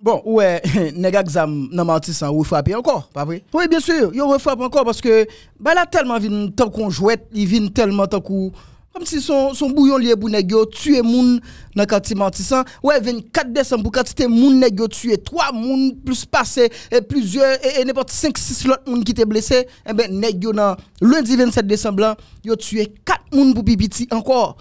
Bon, ouais, les gars dans Martis hein, ont frappé encore, pas vrai? Oui, bien sûr, ils refrappe encore parce que Bala là tellement vinn tant qu'on jouette, il viennent tellement tant qu'on comme si son, son bouillon lié pour nèg yo tuer moun dans quartier Martissan. Hein. Ouais, 24 décembre pour quantité moun nèg yo tué, 3 moun plus passé et plusieurs et, n'importe 5 6 l'autre moun qui étaient blessés, Eh bien, nèg yo lundi 27 décembre là, yo tué 4 moun pour pipiti encore.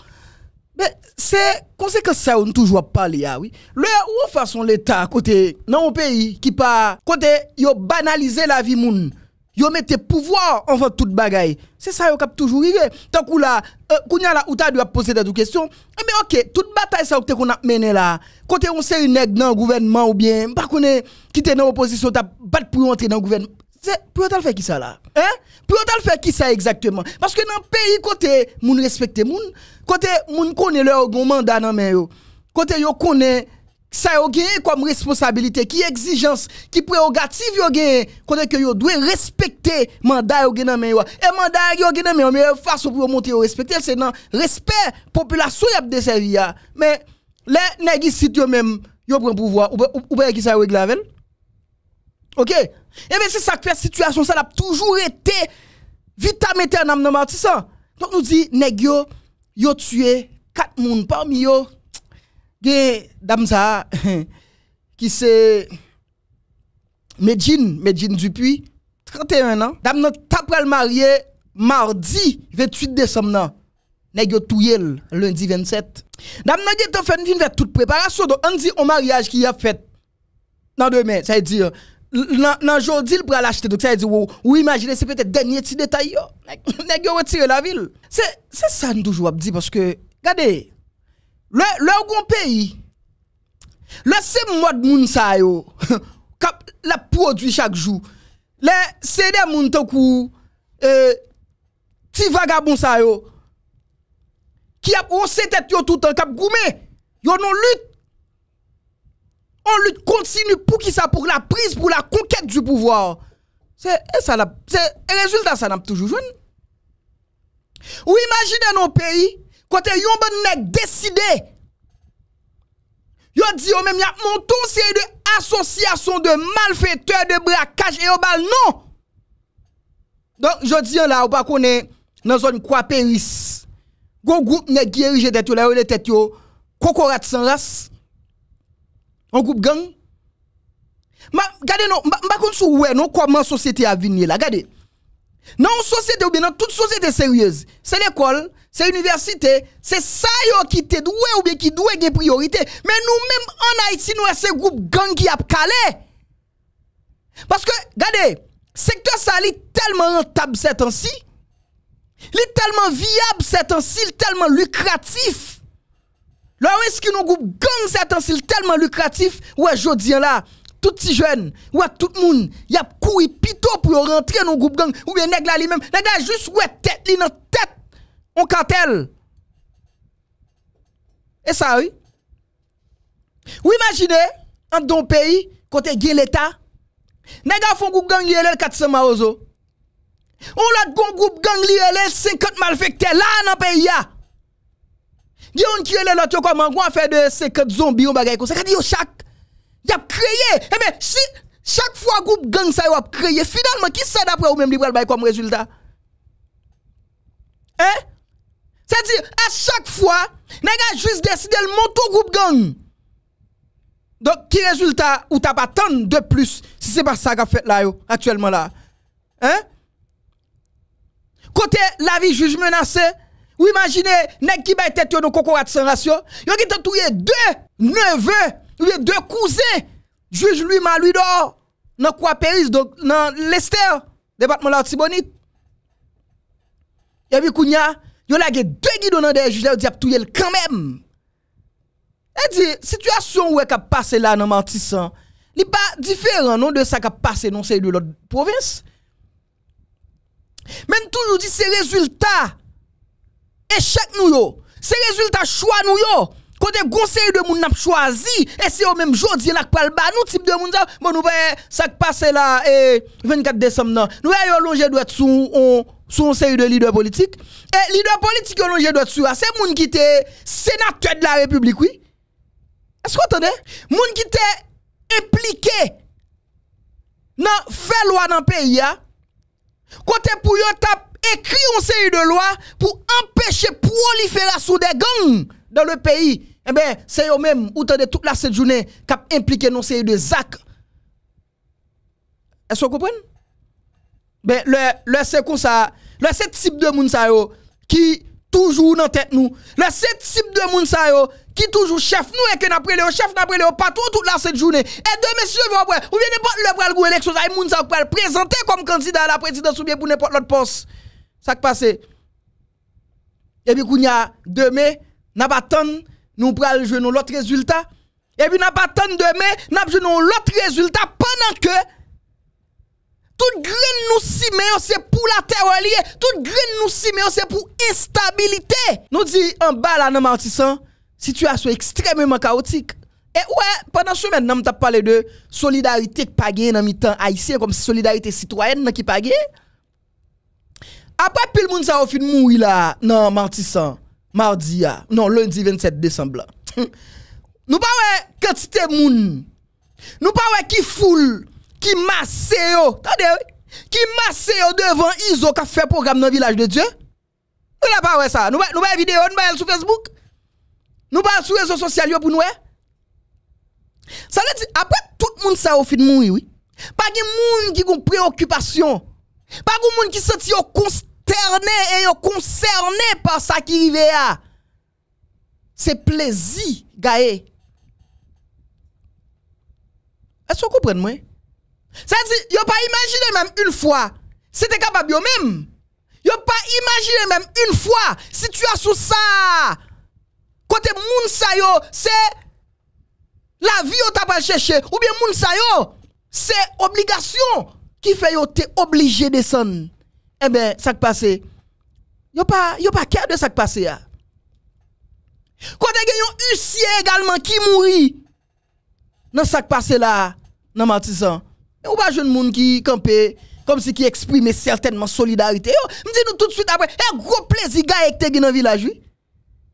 Mais c'est conséquence ça on toujours parler ah oui. Le ou façon l'état côté dans un pays qui pas côté yo banaliser la vie moun. Yo mette pouvoir en fait toute bagaille. C'est ça yo cap toujours rive. Tant que là euh, kounya là ou ta doit poser des questions. Mais eh OK, toute bataille ça qu'on a mené là. Côté on série nèg dans gouvernement ou bien pas est qui était dans opposition t'a pas pour entrer dans le gouvernement c'est pour t'en faire qui ça là hein pour t'en faire qui ça exactement parce que dans pays côté moun respecte moun côté moun connaît leur bon mandat dans main yo côté yo connaît ça au gagne comme responsabilité qui exigence qui prérogative yo gagne côté que yo doit respecter mandat yo gagne dans main yo et mandat yo gagne dans main yo face façon pour monter au respecter c'est dans respect population y a de servir mais les nèg ici même yo prend pouvoir ou ou pas qui ça régler avec OK Et eh bien, c'est ça que fait situation, ça a toujours été vitam éternam dans Donc, nous dit, nèg yo, yo tué quatre personnes parmi yo. Gen, dame ça, qui c'est Medjine, Medjine Dupuis, 31 ans. Dame nan le marié mardi 28 décembre nan. Nèg yo lundi 27. Dame nan gen fait toute préparation. Donc, on dit au mariage qui a fait dans demain. Ça veut dire, nan jodi l pral achete, dok sa y di wou, oh, ou imagine se pete denye ti detay yo, neg yo retire la vil. Se sa nou toujou ap di, paske, gade, le ou goun peyi, le se mod moun sa yo, kap la prodwi chak jou, le se de moun tokou, eh, ti vagabon sa yo, ki ap ou se tet yo toutan, kap goume, yo nou lut, on lutte continue pour qui ça Pour la prise, pour la conquête du pouvoir. C'est ça résultat ça n'a toujours joué. Ou imaginez nos pays, quand yon bon décidé, décidé, yon dit yon même y a de associations de malfaiteurs, de braquage et yon bal non. Donc, je dis là, ou pas qu'on dans zone quoi péris. gros groupe on dirige tête là, yon tête yo, kokorat sans race. Un groupe gang. Ma, gade non, ma, ma kon sou non comment société a vini là, gade. Non société ou bien dans toute société sérieuse, c'est l'école, c'est l'université, c'est ça yo qui te doué ou bien qui doué gen priorité. Mais nous même en Haïti, nous c'est groupe gang qui a calé. Parce que, gade, secteur ça li tellement rentable cet temps li tellement viable cet il tellement lucratif. Là est-ce que nos groupes gang un tellement lucratif ouais aujourd'hui hein, là tout petit jeune ouais tout le monde y a couru pito pour rentrer dans groupe gang ou bien nèg là lui-même nèg juste ouais tête dans tête on cartel et ça oui Vous imaginez un don pays côté gain l'état nèg a font groupe gang yel 400 maozo on l'autre groupe gang li 50 malfectés là dans pays là Yon qui est là, l'autre, comment on fait de 50 zombies, ou bagaille comme ça. dire chaque, y a créé. Eh bien, si chaque fois groupe gang ça a créé, finalement, qui ça d'après ou même libre comme résultat? Hein? C'est-à-dire, à chaque fois, n'a juste décidé de monter au groupe gang. Donc, qui résultat ou t'as pas tant de plus si c'est pas ça qu'a fait là, actuellement là? Hein? Côté la vie juge menacée, ou imaginez, nèg qui bay tête dans cocotte sans ratio, yo qui tué deux neveux, ou deux cousins. Juge lui même lui d'or, dans quoi dans donc dans Lester, département la Tibonite. Et puis kounya, yo lage deux guides dans des juges là di touye quand même. Et dit situation où est qu'a passé là nan Mantissan, n'est pas différent non de ça qu'a passé dans c'est de l'autre province. Mais toujours dit c'est résultat échec nous yo. C'est résultat choix nous yo. Côté conseil de moun n'a choisi et c'est au même jodi la pas ba nous type de moun ça bon nous ça passe là et 24 décembre non. Nous yo longer doit sous on conseil de leader politique et leader politique yon longer doit sur c'est moun qui était sénateur de la République oui. Est-ce que vous entendez Moun qui était impliqué dans faire loi dans pays hein. côté pour yo tape écrit une série de lois pour empêcher prolifération des gangs dans le pays. Eh bien, c'est eux-mêmes, ou de toute la cette journée, qui impliqué une série de ZAC. Est-ce que vous comprenez? Ben, le, le c'est comme ça. Le c'est type de monde ça yo, qui toujours dans tête nous. Le c'est type de monde ça yo, qui toujours chef nous et que n'a le chef n'a le patron toute la cette journée. Et deux messieurs vous après, ou bien n'importe le pral goué élection, ça moun sa présenter comme candidat à la présidence ou bien pour n'importe l'autre poste. Ça qui passe. Et puis, demain, n'a pas nous prenons jouer l'autre résultat. Et puis, n'a pas demain, nous jouer l'autre résultat pendant que toute graine nous cimée, c'est pour la terre liée. Toute graine nous cimée, c'est pour instabilité. Nous dit en bas là, dans situation extrêmement chaotique. Et ouais, pendant ce semaine, nous avons parlé de solidarité qui pas dans mi-temps haïtien, comme solidarité citoyenne qui pas apwa pil moun sa ou fin mou yi la, nan, martisan, mardi ya, nan, londi 27 desembla. Nou pa we kèti te moun, nou pa we ki foul, ki mase yo, kade we? Ki mase yo devan izo ka fè program nan Vilaj de Diyen? Ou la pa we sa? Nou we videyo, nou we el sou Facebook? Nou we el sou wezo sosyal yo pou nou we? Sa le ti, apwa tout moun sa ou fin mou yi, pa ki moun ki kon preokupasyon, Pas de monde qui sont consterné et concerné par ça qui arrive C'est plaisir, gaé. Est-ce que vous comprenez moi? Ça dit, yo pas imaginé même une fois, c'était capable yo même. Yo pas imaginé même une fois, si sous ça. Côté moun sa yo, c'est la vie vous t'a pas cherché. ou bien moun sa yo, c'est obligation qui fait yo t'es obligé de descendre Eh ben ça qui passe. Yo pas yo pas cœur de ça qui passe là. Quand un huissier également qui mourit dans ça qui passe là dans Martisan. Ou pas jeune monde qui camper comme si qui exprimait certainement solidarité. Me dis nous tout de suite après, un eh, gros plaisir gars avec te dans village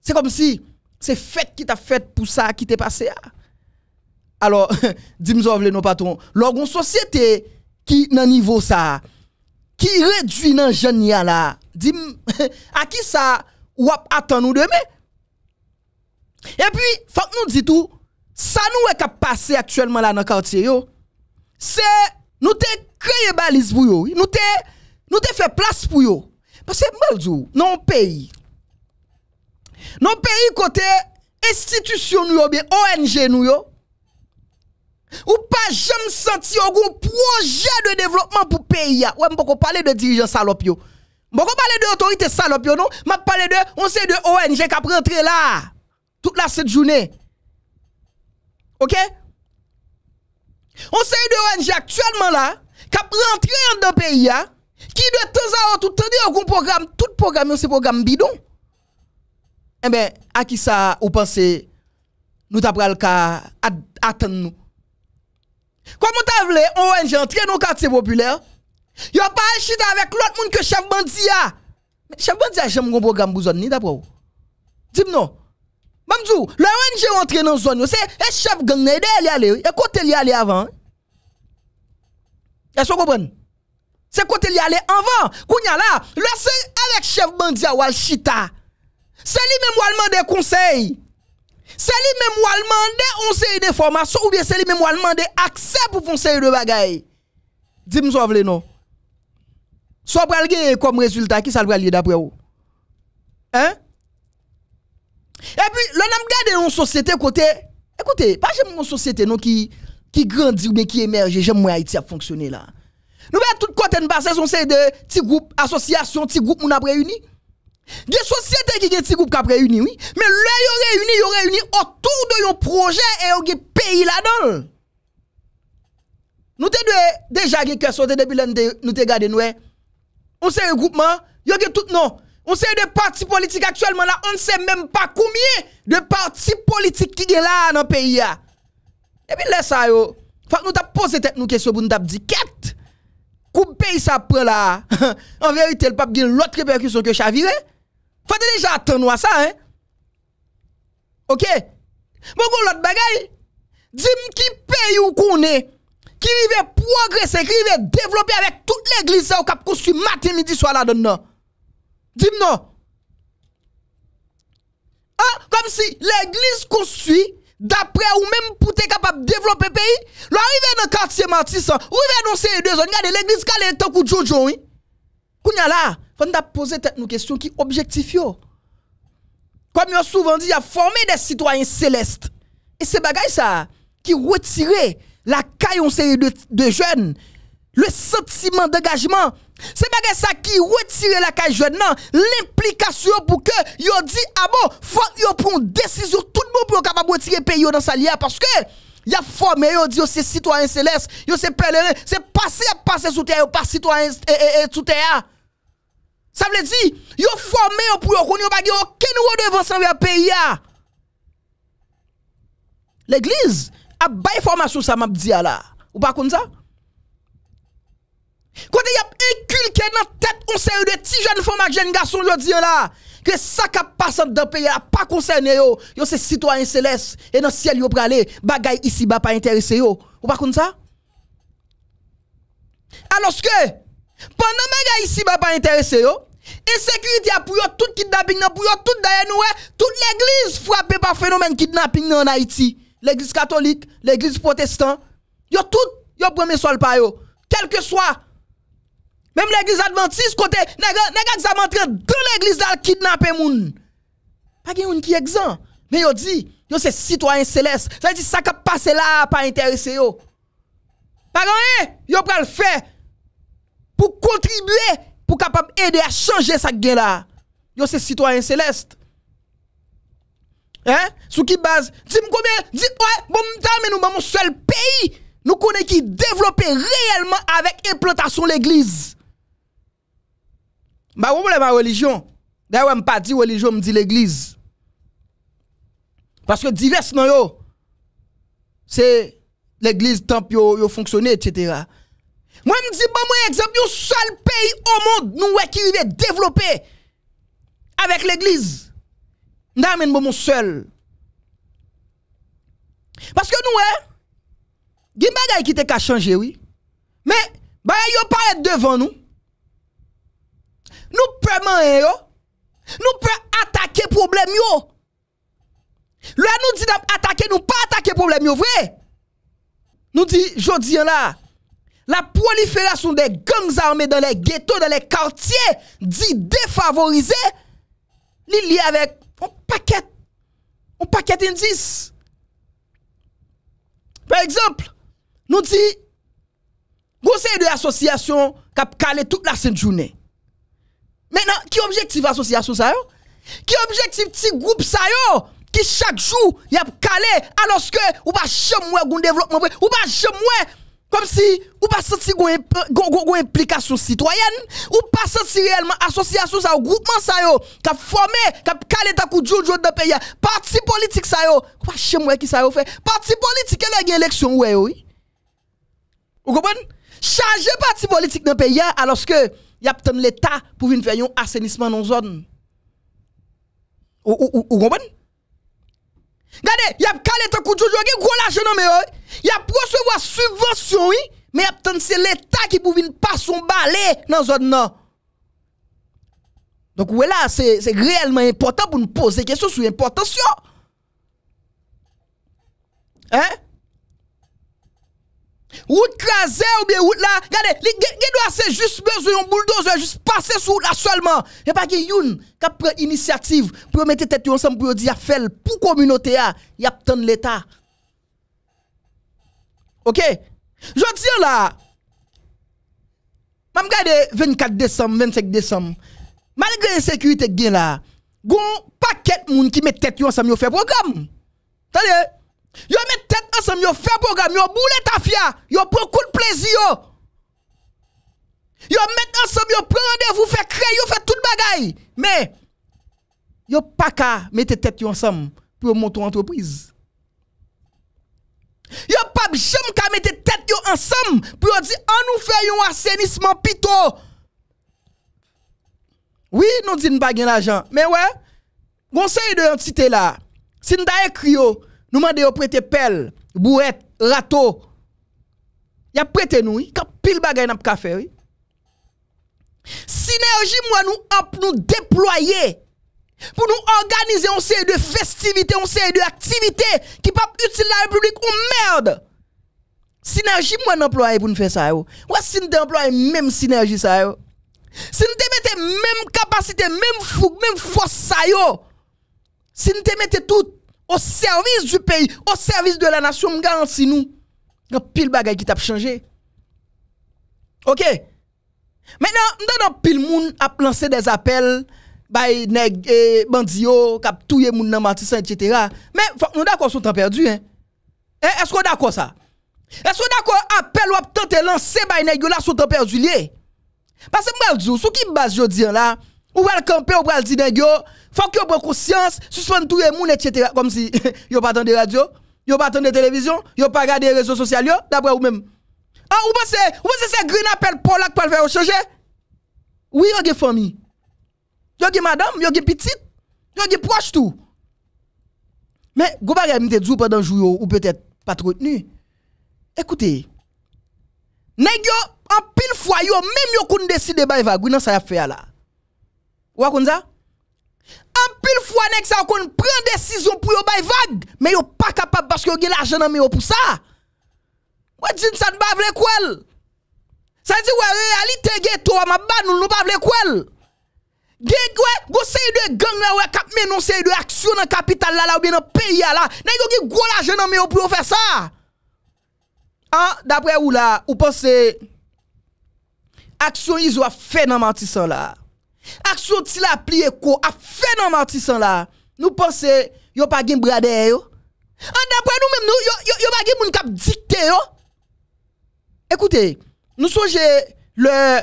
C'est comme si c'est fête qui t'a fait pour ça qui t'est passé Alors, dis-moi, nos patron, l'organisation société qui nan niveau ça qui réduit nan jeune là à qui ça ou attend nous demain et puis faut que nous dit tout ça nous est cap passer actuellement là dans quartier yo c'est nous t'ai créé balise pour yo nous t'ai nous t'ai fait place pour yo parce que mal dit non pays non pays côté institution nous bien ONG nous yo ou pas jamais senti aucun projet de développement pour pays. Ouais, pas parler de dirigeants salopio. yo. pas parler de autorité salopio non? M'a parler de, on sait de ONG qui a rentré là. Toute la cette journée. Ok? On sait de ONG actuellement là, qui a rentré dans le pays, qui de temps à autre, tout le temps, programme, tout programme, c'est programme bidon. Eh bien, à qui ça, ou pensez, nous t'apprêtons à attendre nous? Kwa moun ta vle, on wenje antre nou karte populè. Yo pa el chita avèk lout moun ke chef Bandia. Chef Bandia jèm goun program bou zon ni, dap wou. Dib nou. Mamdou, lè wenje antre nou zon nou, se e chef gangne, e kote li alè avan. E sou goun bon? Se kote li alè avan, koun yalè, lò se avèk chef Bandia wal chita. Se li mè mwalman de konsey. Se li mwalman de konsey. C'est lui-même qui a demandé un série formation ou bien c'est lui-même qui a demandé accès pour une série de bagailles. Dis-moi vous voulez non. Soit vous avez comme résultat, qui ça le d'après vous Hein Et puis, l'on a regardé une société côté. Écoutez, pas j'aime une société non, qui, qui grandit mais qui émerge. J'aime moi Haïti à fonctionner là. Nous, ben, tout côté, nous un on série de petits groupes, associations, petits groupes, qu'on a réunis. Ge sosyete ki gen ti goup kap reyuni, men lè yon reyuni, yon reyuni otour de yon proje e yon ge peyi la dan. Nou te dwe, deja ge kè son, te debi lè nou te gade nouè, on se yon goupman, yon ge tout nan, on se yon de parti politik, aktuelman la, on se mèm pa koumiye de parti politik ki gen la nan peyi ya. Ebi lè sa yo, fak nou tap pose tek nou kesyo bou nou tap diket, kou peyi sa pran la, an verite l pap gen l otre perkusyon ke chavire, Fade deja atenwa sa, eh. Ok? Mwoko bon, bon, lot bagay, jim ki peyi ou kounen, ki yi ve progresen, ki yi ve devlopi avèk tout l'eglise ou kap kouswi mati midi swala don nan. Jim nan. Ha? Kom si l'eglise kouswi dapre ou menm pou te kapab devlopi peyi, lwa yi ve nan katsi mati san, ou yi ve nan se yi de zon, yi gade l'eglise kalen te kou djoujou yi. a là, faut nous poser une question qui objectif yo. Comme on souvent dit, il a formé des citoyens célestes. Et c'est bagaille ça qui retire la caille série de, jeunes, le sentiment d'engagement c'est pas ça qui retire la caille jeune l'implication pour que yo dit ah bon faut yo une décision tout le monde pour capable retirer pays dans sa lia parce que Ya forme yo di yo se sitwanyen seles, yo se pelenen, se pase ya pase sou teya, yo pase sitwanyen touteya. Eh, eh, eh, sa vle di, yo forme yo pou yo konye, yo bagi yo ken wode yon sanve a peyi ya. L'eglize ap bayi forma sou sa map diya la, ou bakoun sa? Kote yap ekul ken nan tet konse yon de ti jen forma gen gason yo diya la. que ça qui passe dans le pays n'a pas concerné yo, yo c'est citoyen céleste et dans le ciel yo pralé, bagay ici sont bah, pas intéressé yo. Ou pas comme ça Alors que pendant bagay ici sont bah, pas intéressé yo, insécurité a pour yo tout kidnapping pour yo tout d'ailleurs nous, toute l'église frappée par phénomène kidnapping en Haïti, l'église catholique, l'église protestante, yo tout yo premier sol pa yo, quel que soit même l'église adventiste, côté, pas a rentré dans l'église dal kidnapper moun. Pas gen qui exempt. Mais yo dit, yo c'est citoyen céleste. Ça veut dire ça qui passe là pas intéressé yo. Pas rien, yo pral fait pour contribuer pour capable aider à changer ça gen là. Yo c'est citoyen céleste. Hein? Sous qui base? Dis-moi combien? Dis, ouais, bon, mais nous, mon seul pays, nous connaissons qui développé réellement avec implantation l'église. Bah, vous voulez ma religion. D'ailleurs, je ne pas si religion, je dit l'église. Parce que divers non yo, c'est l'église, temple, yo, yo fonctionne, etc. Moi, je me dis, bon, moi, exemple, le seul pays au monde, nous, qui est développé avec l'église. Nous c'est mon seul. Parce que nous, il y a des choses qui ont changé, oui. Mais, bah, yo parlent devant nous. Nous pouvons Nous pouvons attaquer problème yo. Là nous disons attaquer nous pas attaquer problème yo vrai. Nous dit jodi hein, là la prolifération des gangs armés dans les ghettos, dans les quartiers dit défavorisés, li lié avec un paquet, un paquet indice Par exemple, nous dit, vous avez l'association associations qui ont calé toute la sainte journée. Maintenant, qui objectif association ça yo? Qui objectif petit groupe ça yo? Qui chaque jour y a calé alors que ou pas chambre goun développement ou pas chambre comme si ou pas senti goun implication citoyenne ou pas senti réellement association ça groupement ça yo qui formé qui calé ta coup jour jour de pays parti politique ça yo pas chemoué qui ça yo fait parti politique là une élection ouais oui vous comprenez charger parti politique dans pays alors que y a l'État pour venir faire un assainissement dans zone. Vous comprenez Regardez, il y a calé tant que toujours gros l'argent mais il y a recevoir subvention oui, mais il y c'est l'État qui pour venir pas son balai dans zone non. Donc ouais là c'est réellement important pour nous poser des questions sur l'importance. Hein Route crasée ou bien route là, regardez, les doit c'est juste besoin d'un bulldozer juste passer sur là seulement. Il a pas qu'un, youn qui prend initiative pour mettre tête ensemble pour dire faire pour communauté a, y a tant l'état. OK Je dis là Mam gade 24 décembre, 25 décembre. Malgré l'insécurité qui là, gon paquet moun qui met tête ensemble yo fait programme. Attendez Yo met tête ensemble, yo fait programme, yo boule fia, yo prend coup de plaisir yo. Yo met ensemble, yo prend rendez-vous, fait créer, yo fait tout bagaille. Mais yo pas ka mettre tête yo ensemble pour monter une entreprise. Yo pas jamais ka mettre tête yo ensemble pour dire on ah, nous fait un assainissement pito. Oui, nous disons pas l'argent, mais ouais, conseil de entité là. Si nous écrit yo nous m'avons de prêter pelle, bouette, râteau. Il a prêté nous, il a pile bagay dans le café. Synergie, moi, nous nous déployer pour nous organiser une série de festivités, une série d'activités qui peuvent utiliser la République ou merde. Synergie, moi, employé pour nous faire ça. Ou si nous employons même synergie, ça. Si nous mettons même capacité, même même force, ça. Si nous mettons tout au service du pays, au service de la nation, je garantis nous. Il y a pile choses qui t'a changé. OK Maintenant, nous avons pile monde a lancé des appels by nèg eh, bandio cap touyer dans les Matissan etc. Mais nous d'accord sur temps perdu hein. Eh, est-ce qu'on d'accord ça Est-ce qu'on d'accord appel ou tenter lancer by nèg là sur temps perdu Parce que moi ce qui base je dis là Ou welcome pe ou pral di den gyon. Fok yo bako siyans, suspon touye moun etchete, kom si yo patan de radyo, yo patan de televizyon, yo patan de rezo sosyal yo, dabre ah, ou men. Ou ba se, ou ba se se grin apel polak pal veyo cheje? Ou yon ge fomi? Yon ge madame? Yon ge pitit? Yon ge proj tou? Men, go ba remite djou pendant jou yo, ou petet patro tenu? Ekoute, negyo, an pil fwayo, menm yo koun deside ba eva, gwenan sa ya feya la. Ou akon za? An pil fwa nek sa akon pren desizyon pou yo bay vag Me yo pa kapap baske yo ge la ajenan meyo pou sa Ou e djin sa nou bavle kwel? Sa e di ou e alite ge to waman ban nou nou bavle kwel? Gek ou e, go se yi de gang la ou e kap menon se yi de aksyon an kapital la la ou ben an peya la Ne yo ge go la ajenan meyo pou yo fe sa An, dapre ou la, ou pense Aksyon izwa fenomen tisan la Ak soti la pli eko, a fè nan là la, Nous pense yo pa gen brade yo. En d'après nous même, nou, yo, yo, yo pa gen moun kap dikte yo. Écoutez, nous soje le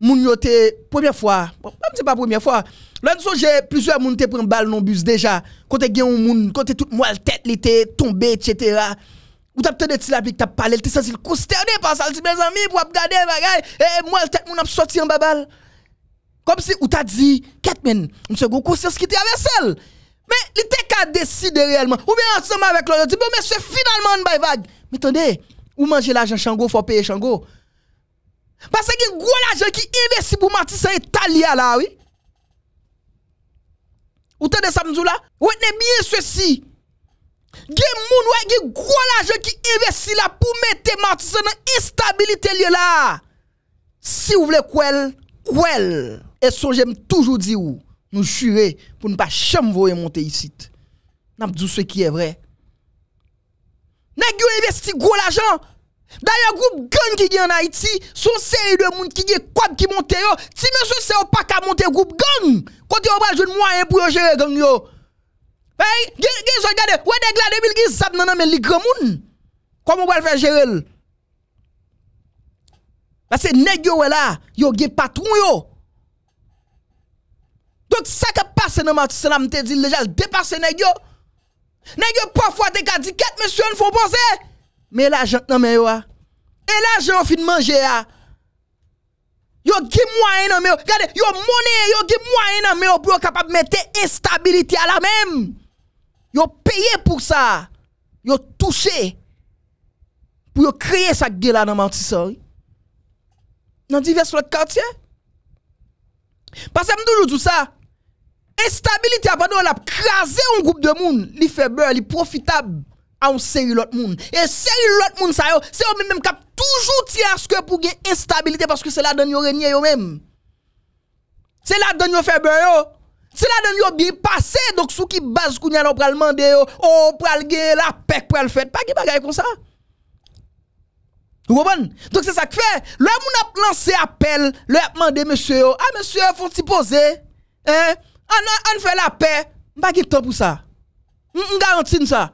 moun yo te première fois. mèm c'est pas première fois. le nou soje plusieurs moun te pren bal non bus déjà. kote gen ou moun, kote tout moual tête li te tombe, etc., Ou t'as peut-être des pli ta t'as parlé, t'es il consterné par ça, mes amis, pour regarder, bagay, et moi, le tête, moun ap sorti en babal. Comme si ou t'a dit, Ketmen, monsieur, gon conscience qui traverse elle. Mais il était qu'à décider réellement. Ou bien ensemble avec l'autre, dit, bon, c'est finalement, bye vague. Mais attendez, ou manger l'argent Chango, faut payer Chango. Parce que gros l'argent qui investit pour Matisse Talia là, oui. Ou t'en de dis, là? Retenez bien ceci. gens moun wè gen gros l'argent qui investit là pour mettre Matisse dans l'instabilité, là. Si vous voulez quoi, quoi. E son jem toujou di ou, nou chure pou nou pa chanm vore monte yisit. Namp djou se ki e vre. Nèk yo investi gwo la jan. Da yo group gang ki gye an Haiti, son seri de moun ki gye kwab ki monte yo. Ti me sou se yo pa ka monte group gang. Kote yo wajon mwanyen pou yo jere gang yo. Hey, gen son gade, wè deg lade bil gen zap nanan men ligre moun. Kwa mou wajon fè jere l? Bas se nèk yo wè la, yo gye patrou yo. tout ça qui passe dans Matisse, là, m'te dit déjà, dépasse nèg yo. Nèg parfois te ka dit quête monsieur ne faut penser. Mais l'argent non mais yo. Ah. Et l'argent fin manger a. Ah. Yo gi moyen nan men yo. Regardez, yo monnaie, yo gi moyen nan men yo pour capable mettre instabilité à la même. Yo payé pour ça. Yo touché pour créer ça guerre là dans Matisse. Dans divers autres quartiers. Parce que je toujours tout ça. Estabilite apando an ap krasen yon group de moun, li feber, li profitab an se yon lot moun. E se yon lot moun sa yo, se yo mèm mèm kap toujou ti aske pou gen estabilite paske se la don yon renyen yo mèm. Se la ah, don yon feber yo, se la don yon bi pase, donk sou ki baz kounyan an pral mande yo, an pral gen la pek pral fet, pa ki bagay kon sa? Woban? Donk se sa kfe, lè moun ap lanse apel, lè ap mande mèche yo, a mèche yo, foun ti pose, ehm, on, fait la paix. pas de temps pour ça. M'garantis ça.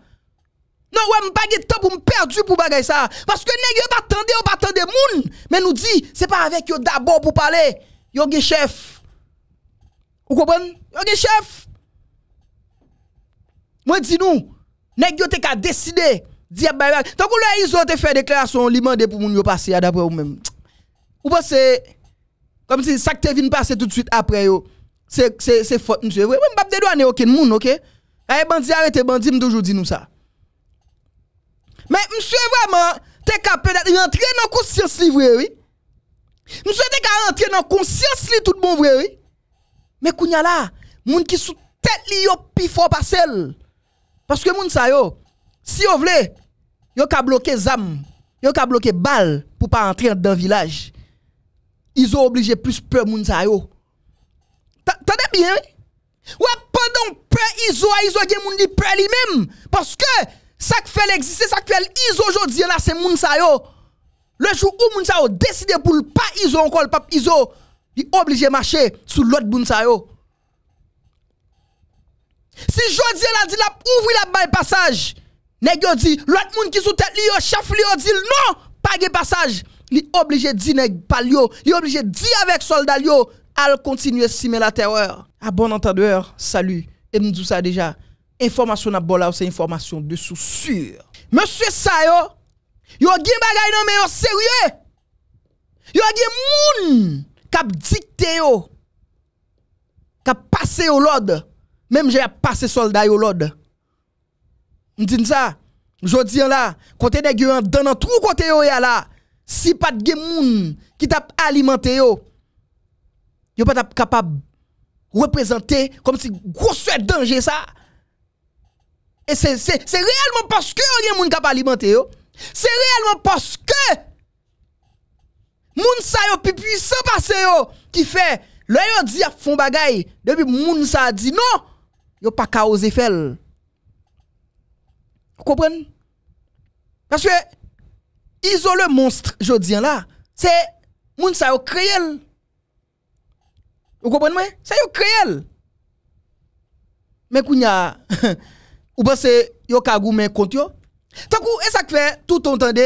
Non, ouais, pas de temps pour me perdre pour bagay ça. Parce que nèg pas attendre, ou pas de moun, mais nous dit, c'est pas avec yo d'abord pour parler. Yo ge chef. Vous comprenez Yo ge chef. Moi dis nous, nèg yo te ka décider Tant que ils ont fait déclaration, ils demandé pour moun yo passer d'après ou même. Ou pensez comme si ça te vient passer tout de suite après yo c'est faute, monsieur. Oui, je ne dédouaner aucun monde, ok? Allez, eh, bandit, arrêtez, bandit, je toujours dit nous ça. Mais monsieur, vraiment, t'es capable d'entrer rentrer dans la conscience, vrai, oui. Monsieur, t'es capable d'entrer rentrer dans la conscience, tout bon vrai, oui. Mais kounya là, moun qui sous tête li yo pi fort pas celle. Parce que moun sa yo, si vous voulez, yo ka bloqué zam, yo ka bloqué balle pour pas entrer dans le village. Ils ont obligé plus peur moun sa yo. Tenez bien, oui. pendant peu Iso, Iso, il y a moun li lui-même. Parce que, ça qui fait l'exister, ça qui fait l'Iso aujourd'hui, c'est moun sa yo. Le jour où moun sa yo décide pour le pas Iso encore, le pape Iso, il obligé de marcher sur l'autre moun sa yo. Si a dit dit la la balle passage, nèg yo dit l'autre moun qui sous tête li yo chef li yo dit non, pas de passage. Li obligé dire, pas pal il li obligé dire avec soldat yo, al continuer à la terreur. À bon entendeur, salut. Et nous disons ça déjà. Information à bol, c'est information de sous sûr. Monsieur Sayo, yo gen bagay nan mais yo sérieux. Yo gen moun kap dicté yo. Kap passé au lode. Même j'ai passé soldat au Je M'din ça. Jodi là, côté des gens dans trou côté yo là. Si pas de moun qui t'a alimenté yo, yo pas capable représenter comme si gros danger ça et c'est réellement parce que on y a moun capable alimenter yo c'est réellement parce que moun sa yo plus puissant passé yo qui fait le yo dit font bagay depuis moun sa dit non yo pas causé fel vous comprenez parce que isoler monstre dis là c'est moun sa yo créel Ou kompon mwen? Se yo kreel. Men kou nya, ou bas se yo kagou men kont yo. Takou, esak fe, tout ontende,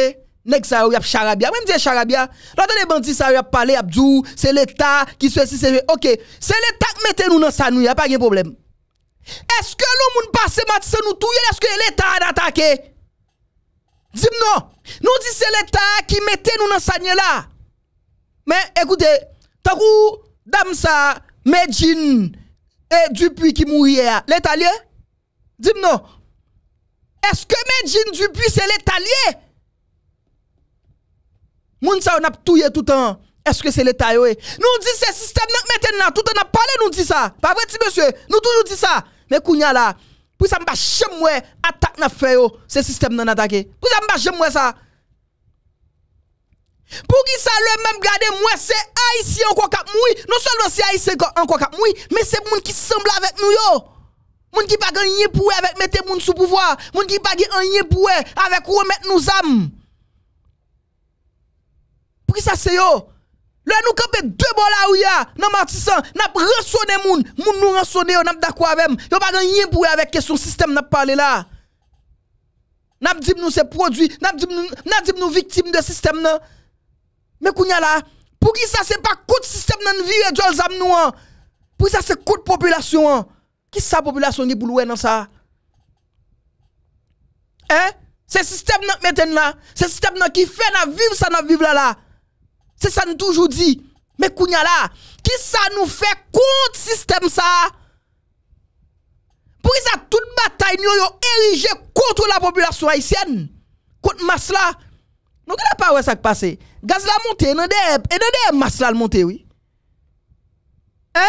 nek sa yo yap charabia. Mwen mdiye charabia, lantane bandi sa yo yap pale yap djou, se leta ki sou esi se ve. Ok, se leta k meten nou nan san nou, ya pa gen problem. Eske loun moun bas se mati se nou tou, eske leta an atake. Dib nou, nou di se leta ki meten nou nan san nou la. Men, ekoute, takou, Dam sa, me djin e dupi ki mou ye a. Le talye? Dime nou. Eske me djin dupi se le talye? Moun sa ou nap touye toutan. Eske se le talye we? Nou di se sistem nan meten nan. Toutan nap pale nou di sa. Pa vweti monsye? Nou tou nou di sa. Me kounya la. Pou sa mba shemwe atak nan feyo se sistem nan atake. Pou sa mba shemwe sa. Pou ki sa lè mèm gade mwè se a yisi an kwa kap mwè, nou sol vè se a yisi an kwa kap mwè, mè se moun ki sembl avèk nou yo. Moun ki bagè an yin pouè avèk metè moun sou pouvoi, moun ki bagè an yin pouè avèk ou remèt nou zam. Pou ki sa se yo, lè nou kapè dè bol avèk ou ya nan matisan, nan ap resone moun, moun nou resone yo nan ap dakwa vèm, yo bagè an yin pouè avèk kesyon sistem nan ap pale la. Nan ap dib nou se prodwi, nan ap dib nou viktim de sistem nan. Mè kounya la, pou ki sa se pa eh, kout sistem nan viwe djol zam nou an. Pou ki sa se kout populasyon an. Ki sa populasyon di pou louen an sa? Eh, se sistem nan meten la, se sistem nan ki fe nan viv sa nan viv la la. Se sa nou toujou di. Mè kounya la, ki sa nou fe kout sistem sa? Pou ki sa tout batay nou yo erije koutou la populasyon haisyen. Kout mas la. Nous ne pas où ça qui passe. Gaz la monte, et dans des masse la monte, oui. Hein?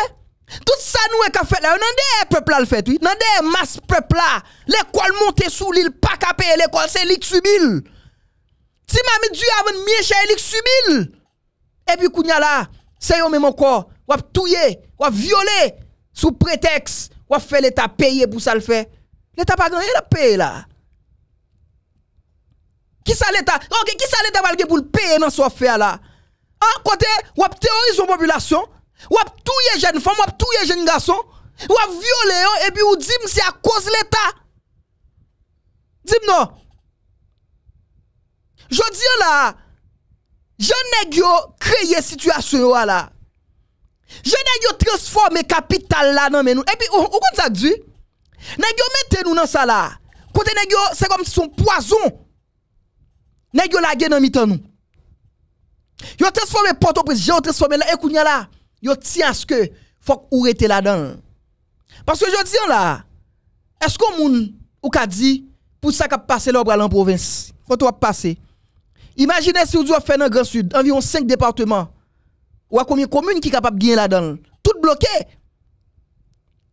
Tout ça nous est fait là, dans des peuples là le fait, oui. Dans des masses peuple là. L'école monte sous l'île, pas payer l'école c'est l'île subile. Si mamie Dieu avant mieux chez l'île Et puis, a là, c'est eux même encore. Ou touye, ou violer sous prétexte, ou faire l'État payer pour ça le faire. L'État pas gagné, il a payé là. Qui ça l'État Ok, Qui ça l'État va pour le payer dans ce affaire là En Côté, ou terrorise la population, ou touye jeune femme, ou les jeune garçon, ou violé et puis ou dit c'est à cause l'État. Dis non. Je dis là, je n'ai créé situation là. Je n'ai transformé capital là non mais nous. Et puis, ou, ça dit? N'ai yo mette nous dans ça là. Côté nèg c'est comme si son poison nèg yo lagé dans mitan nous. Yo transformé Port-au-Prince, yo transformé là et kounya là, yo à ce que faut ou rete là-dedans. Parce que je dis là, est-ce qu'on moun ou ka dit pour ça qu'a passé là en province. Il faut passer. Imaginez si vous doit faire dans Grand Sud, environ 5 départements. Ou à combien de communes qui sont capables de gagner là-dedans Tout bloqué.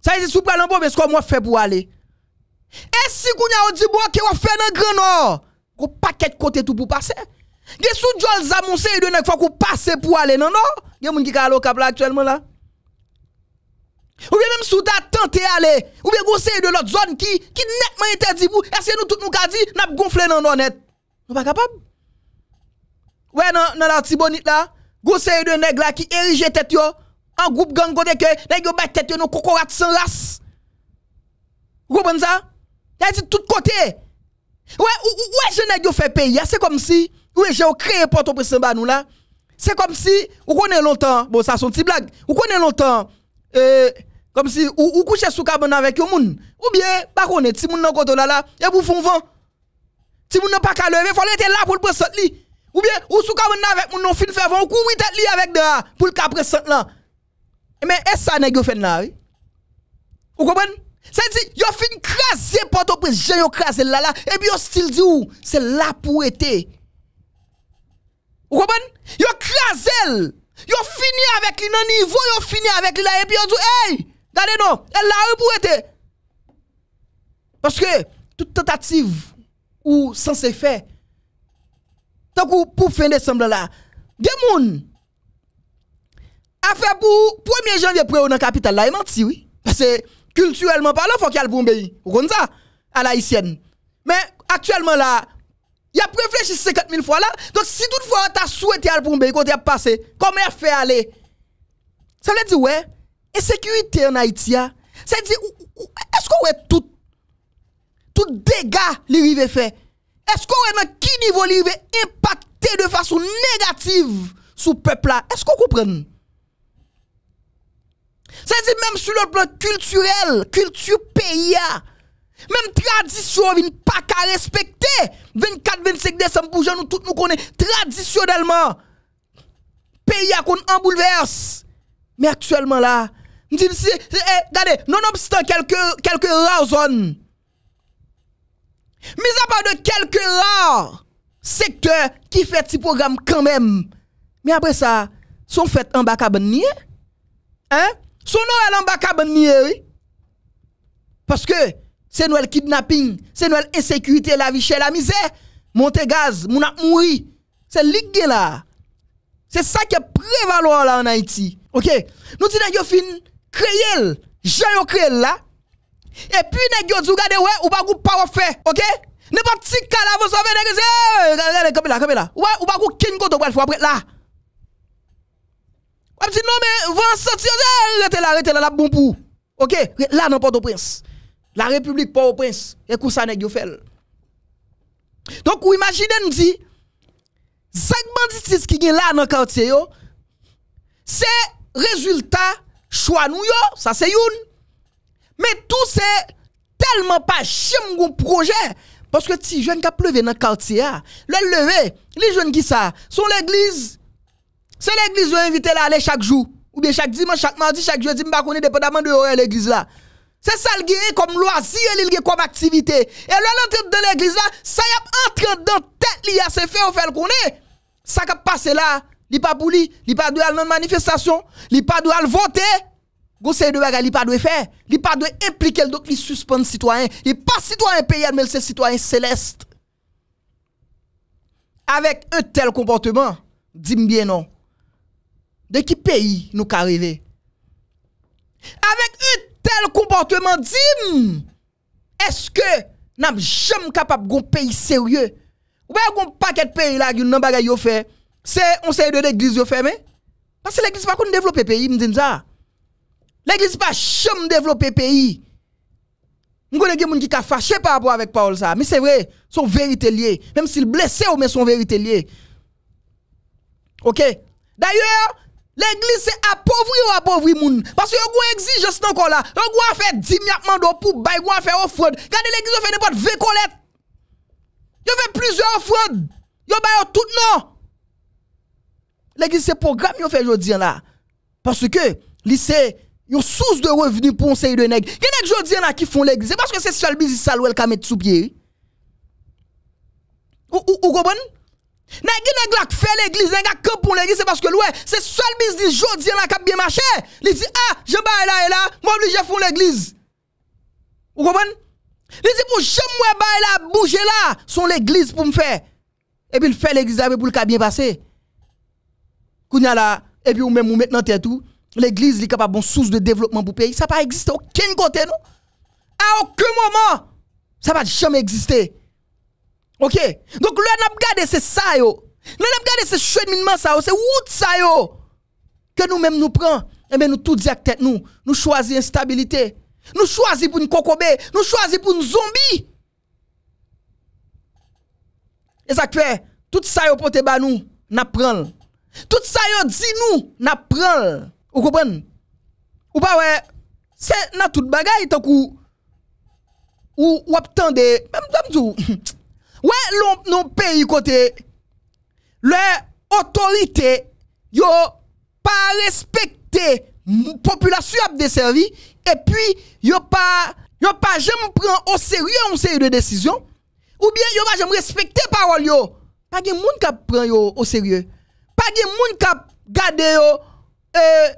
Ça veut dire, si vous prenez la province, mais ce fait pour aller. Et si vous avez dit, bon, avez fait dans Grand Nord, ou paquet côté tout pour passer. des sous de nek faut qu'on passer pour aller non? a moun ki ka la actuellement là. Ou bien même sous ta tente aller, ou bien conseil de l'autre zone qui qui nettement interdit est-ce que nous tout nous ka dit n'a gonflé non honnête. Nous pas capable. Ouais non dans la tibonite là, conseil de nèg là qui érige tête yo en groupe gang côté que nèg yo bat tête yo non sans race. Vous comprenez ça? Il tout côté. Ouais, ouais, je n'ai fait payer. Hein. C'est comme si, ouais, j'ai créé Port-au-Prince nous là. C'est comme si, on connaît longtemps, bon, ça, son petite blague. ou connaît longtemps, euh, comme si, ou, ou coucher sous cabane avec le monde. Ou bien, pas qu'on est, si moun nan koto là là, et vous font vent. Si moun n'a pas qu'à lever, faut l'être là pour le prendre li. Ou bien, ou sous cabane avec moun non fin faire vent, ou couvrir tête li avec de pour le présent là. Mais est-ce ça, nest fait là, oui? Vous comprenez? Ça dit, yo fin krasé Port-au-Prince, j'ai yo krasé là là, et puis yo style dit où, c'est là pour été. Vous comprenez? Yo krasé, yo fini avec lui niveau, yo fini avec lui là, et puis yo dit, hey, regardez non, elle là pour été. Parce que, toute tentative ou censé faire, tant que pour fin décembre là, des moun, a fait pour 1er janvier pour dans la capitale là, il menti, oui. Parce que, culturellement parlant, faut qu'il y ait le bon pays. Vous comprenez ça? À la haïtienne. Mais actuellement là, il y a réfléchi 50 000 fois là. Donc si toutefois tu a souhaité aller pour pays, quand tu as passé, comment il fait aller Ça veut dire, ouais, sécurité en Haïti, hein. ça veut dire, est-ce qu'on est tout, tout dégât l'irrivé fait Est-ce qu'on est dans quel niveau l'irrivé impacté de façon négative sur le peuple là Est-ce qu'on comprend cest à même sur le plan culturel, culture pays, même tradition, a pas qu'à respecter. 24-25 décembre, pour nous tous nous connaissons traditionnellement. Pays qu'on en bouleverse. Mais actuellement là, nous disons, dis, eh, regardez, nonobstant quelques, quelques rares zones, Mais à part de quelques rares secteurs qui fait ce programme quand même. Mais après ça, sont faits en bas à Hein? Son Noël en Parce que c'est Noël kidnapping, c'est Noël l'insécurité, la vie la misère. Monte gaz, moun mouri. C'est ligue là. C'est ça qui est prévaloir là en Haïti. OK. Nous disons yo fin créer, Jean là. Et puis nèg yo dit, vous ouais ou pas ou fait. OK? Ne pas petit vous savez nèg. pas vous là. On dit non, mais va sortir, arrêtez là, arrêtez là, la bon pour. Ok, là, non, pas au prince La République pas au prince Et coup ça, nest fait. Donc, vous imaginez, nous dit, bandits banditis qui viennent là dans le quartier, c'est résultat choix nous ça c'est une. Mais tout c'est tellement pas chim projet. Parce que si jeune qui a pleuvé dans le quartier, ah, le lever, les jeunes qui ça, sont l'église, c'est l'église qui est invité à aller chaque jour. Ou bien chaque dimanche, chaque mardi, chaque jeudi, je ne dépendamment de l'église là. C'est ça le est comme loisir, a comme activité. Et là, l'entrée dans l'église là, ça y a train dans tête, li a fait, ou fait le est. Ça qui passe là, il pas pour lui, il pas de aller manifestation, il pas doit voter. Conseil de bagarre, il pas doit faire, il pas doit impliquer donc il suspend citoyen. Il pas citoyen pays, mais c'est citoyen céleste. Avec un tel comportement, dis bien non. De qui pays nous arrivé Avec un tel comportement, digne, est-ce que nous sommes jamais capables de un pays sérieux Ou bien un paquet de pays là, qui n'ont pas fait C'est un sait de l'église qui fait, mais Parce que l'église n'a pas développé le pays, je ça. L'église n'a pas jamais développé le pays. Nous avons pas gens qui est fâché par rapport avec Paul ça. Mais c'est vrai, son vérité lié. Même s'il blessé, mais son vérité lié. Ok D'ailleurs, Lèk lise apovwi ou apovwi moun? Pase yo gwen egzi jes nan kon la. Yo gwen fè di myakman do pou bay, yo gwen fè ofrod. Gwende lèk lise yo fè nepot vekolet. Yo fè pliz yo ofrod. Yo bay non. yo tout nan. Lèk lise se program yo fè jodi an la. Pase ke lise yo sous de reveni pou onseyi de lèk. Genèk jodi an la ki fon lèk lise? Pase ke se chalbizi salwel kamet soubye? Ou gobon? N'a gens qui fait l'église, pas pour l'église c'est parce que ouais, c'est seul business jodi la cap bien marché. Il dit ah, je baille là et là, moi obligé faire l'église. Vous comprenez Il dit pour jamais moi baille là bouger là, son l'église pour me faire. Et puis il fait l'église pour le bien passer. Kounya là et puis ou même ou maintenant tout, l'église est capable bon source de développement pour le pays, ça pas exister aucun côté non. À aucun moment ça n'a jamais existé. Ok, donk lou an ap gade se sa yo. Lou an ap gade se chwe minman sa yo, se wout sa yo. Ke nou menm nou pran, e eh men nou tout di ak tet nou. Nou chwazi instabilite. Nou chwazi pou nou kokobe, nou chwazi pou nou zombi. E sakpe, tout sa yo pote ba nou, na pran. Tout sa yo di nou, na pran. Ou koupen? Ou pa we, se nan tout bagay, tok ou, ou wap tan de, mèm zou, mèm zou. Ouais, non pays côté autorité yo pas respecté population a desservi et puis yo pas yo pas jamais prend au sérieux une série de décisions ou bien yo pas jamais respecter parole yo pas de monde qui prend yo au sérieux pas de monde qui garde yo e,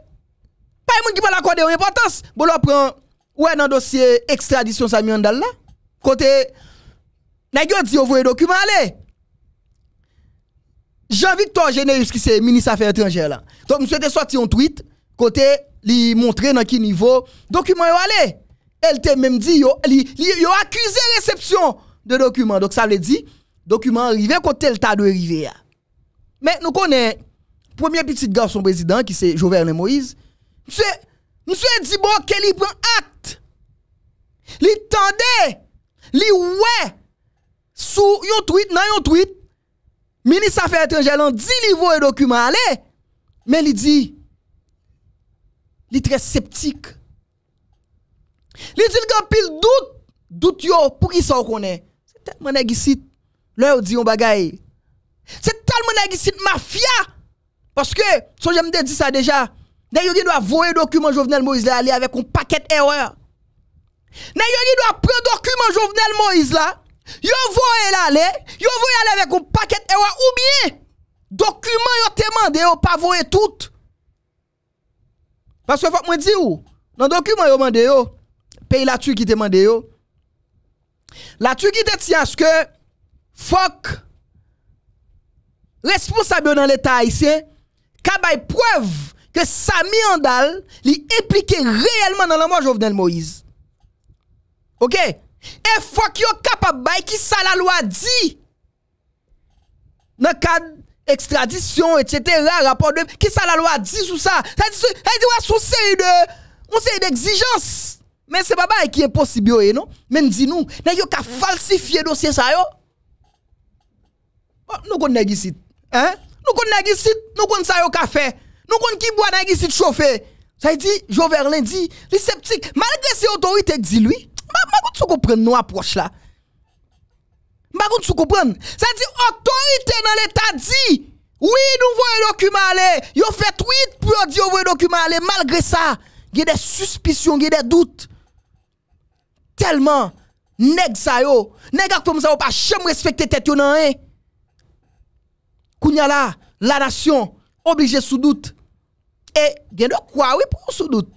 pas de monde qui pas de importance bon prend ouais dans dossier extradition Sami côté N'a yo di yo voye document aller. Jean-Victor Généus, qui c'est ministre Affaires étrangères là. Donc monsieur était sorti un tweet côté li montrer dans quel niveau document yo aller. Elle t'a même dit yo li, yo accusé réception de documents. Donc ça veut dire document arrivé côté le tas de arrivé Mais nous connaissons premier petit garçon président qui c'est Jovenel Moïse. Monsieur monsieur dit bon qu'il prend acte. Li tendait, li ouais sous yon tweet, dans yon tweet, ministre Affaires étrangères a dit livre et document allez, mais il dit, il est très sceptique. Il dit qu'il pile doute, doute yo, pour qui ça connaît. C'est tellement nèg là dit on bagaille. C'est tellement nèg mafia, parce que, so j'aime de dire ça déjà, nèg yo voir doit document Jovenel Moïse là, aller avec un paquet erreur. Nèg yo doit prendre document Jovenel Moïse là, Yo voye l'aller, aller avec un paquet de ou bien documents yo te mande pas voye tout. Parce que faut moi dire où dans document yo demandés, yo pays la Turquie te mande yo. La Turquie te tient à ce que fuck responsable dans l'état haïtien kabay preuve que Sami Andal li impliqué réellement dans la mort Jovenel Moïse. OK? Et faut qu'il soit capable de qui ça la loi dit. Dans cadre extradition, etc., rapport de. Qui ça la loi dit sous ça? Ça dit, ça série de. On série d'exigences. Mais c'est pas bail qui est possible, eh, non? Même dit nous, n'a yo ka falsifier dossier ça, yo. Nous connaissons ici. Hein? Nous connaissons ici, nous connaissons ça yo ka fait. Nous connaissons qui boit dans ici chauffer. Ça dit, Joverlin dit, les sceptiques, malgré ses autorités dit lui, je ne comprends pas si approche là. Je ne comprends pas à dit autorité dans l'État dit oui, nous voyons le document aller. Ils fait tweet pour dire qu'ils voyons le document aller. Malgré ça, il y a des suspicions, il y a des doutes. Tellement, nèg ça yo, nèg comme ça, pas jamais respecter tête yo nation est Kounya là, la nation, obligé sous doute. Et, gen de quoi, oui, pour sous doute.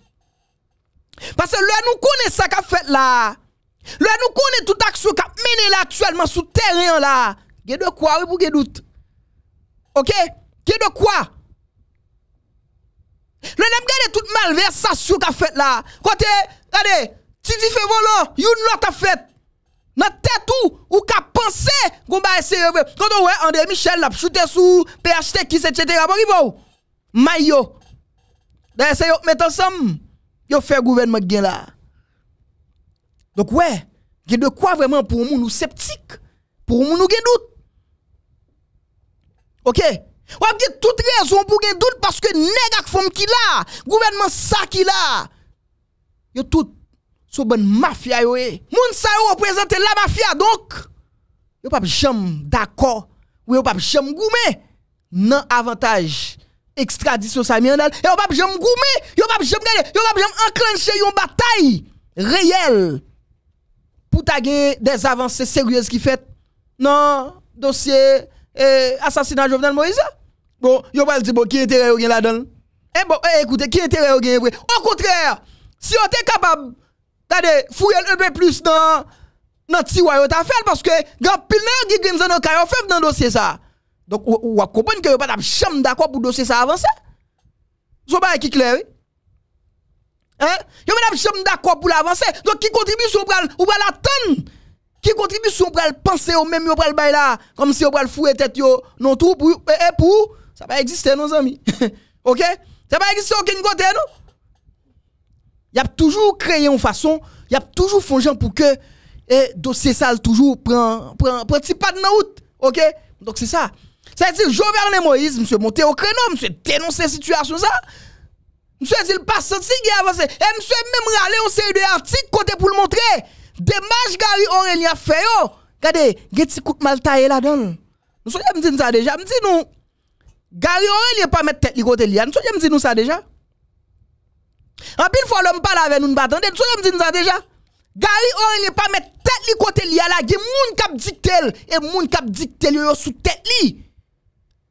Parce que là, nous connaissons ça qu'a fait là. Là, nous connaissons toute action qu'a mené là actuellement sous terrain là. Il y de quoi, oui, pour qu'il doute. Ok? Il y de quoi? Le n'a gade toute malversation qu'a fait là. Côté, regardez, si tu fais volant, you not a fait. Dans tête où, ou qu'a pensé, qu'on va essayer. Quand on voit André Michel l'a shooté sous PHT, qui etc. Bon, bon, maillot. D'ailleurs, c'est mettre ensemble. Yo fait gouvernement est là. Donc ouais, il y de quoi vraiment pour moun nous sceptiques pour nous nous doute. OK Ou a toute raison pour gen doute parce que nèg ak femme qui là, gouvernement ça qui là. Yo tout sous bonne mafia yo e. Moun sa yo représente la mafia donc yo pas jamais d'accord ou yo pas jamais goumé non avantage extradition ça et on pas jamais goumer on pas jamais gagner, on pas jamais enclencher une bataille réelle pour taguer des avancées sérieuses qui fait non dossier eh, assassinat Jovenel Moïse bon yo pas dire bon qui intérêt ou là-dedans eh bon eh, écoutez qui intérêt ou au contraire si on était capable d'aller fouiller un peu plus dans dans tiroir t'a fait parce que grand pile qui dans nos fait dans dossier ça donc, vous comprenez que vous pas chambre d'accord pour dossier ça avancer. Vous pas qui clair, Hein? Vous pas chambre d'accord pour l'avancer. Donc, qui contribue sur ou va l'attendre? Qui contribue sur le penser au même, vous le bail là, comme si vous le fouet tête non tout pour, et eh, eh, pour, ça va exister, nos amis. ok? Ça va exister aucun côté, non? Il y a toujours créé une façon, il y a toujours fongé pour que le eh, dossier sale toujours prend un petit pas de route. Ok? Donc c'est ça. C'est-à-dire, Jovenel Moïse, monsieur, monté au créneau, monsieur, dénoncer la situation, ça. Monsieur, il pas senti signe avancé. Et monsieur, même râler en série de articles côté pour le montrer. Démarche, Gary Aurélien fait, yo. Regardez, il kout mal taillé là-dedans. Nous sommes dit ça déjà. Je dis nous, Gary Aurélien pas mettre tête côté li, Nous sommes dit nous ça déjà. En pile fois l'homme parle avec nous, nous attendez. Nous sommes dit ça déjà. Gary Aurélien pas mettre tête côté là. Il y a des gens qui et des gens qui yo sous tête li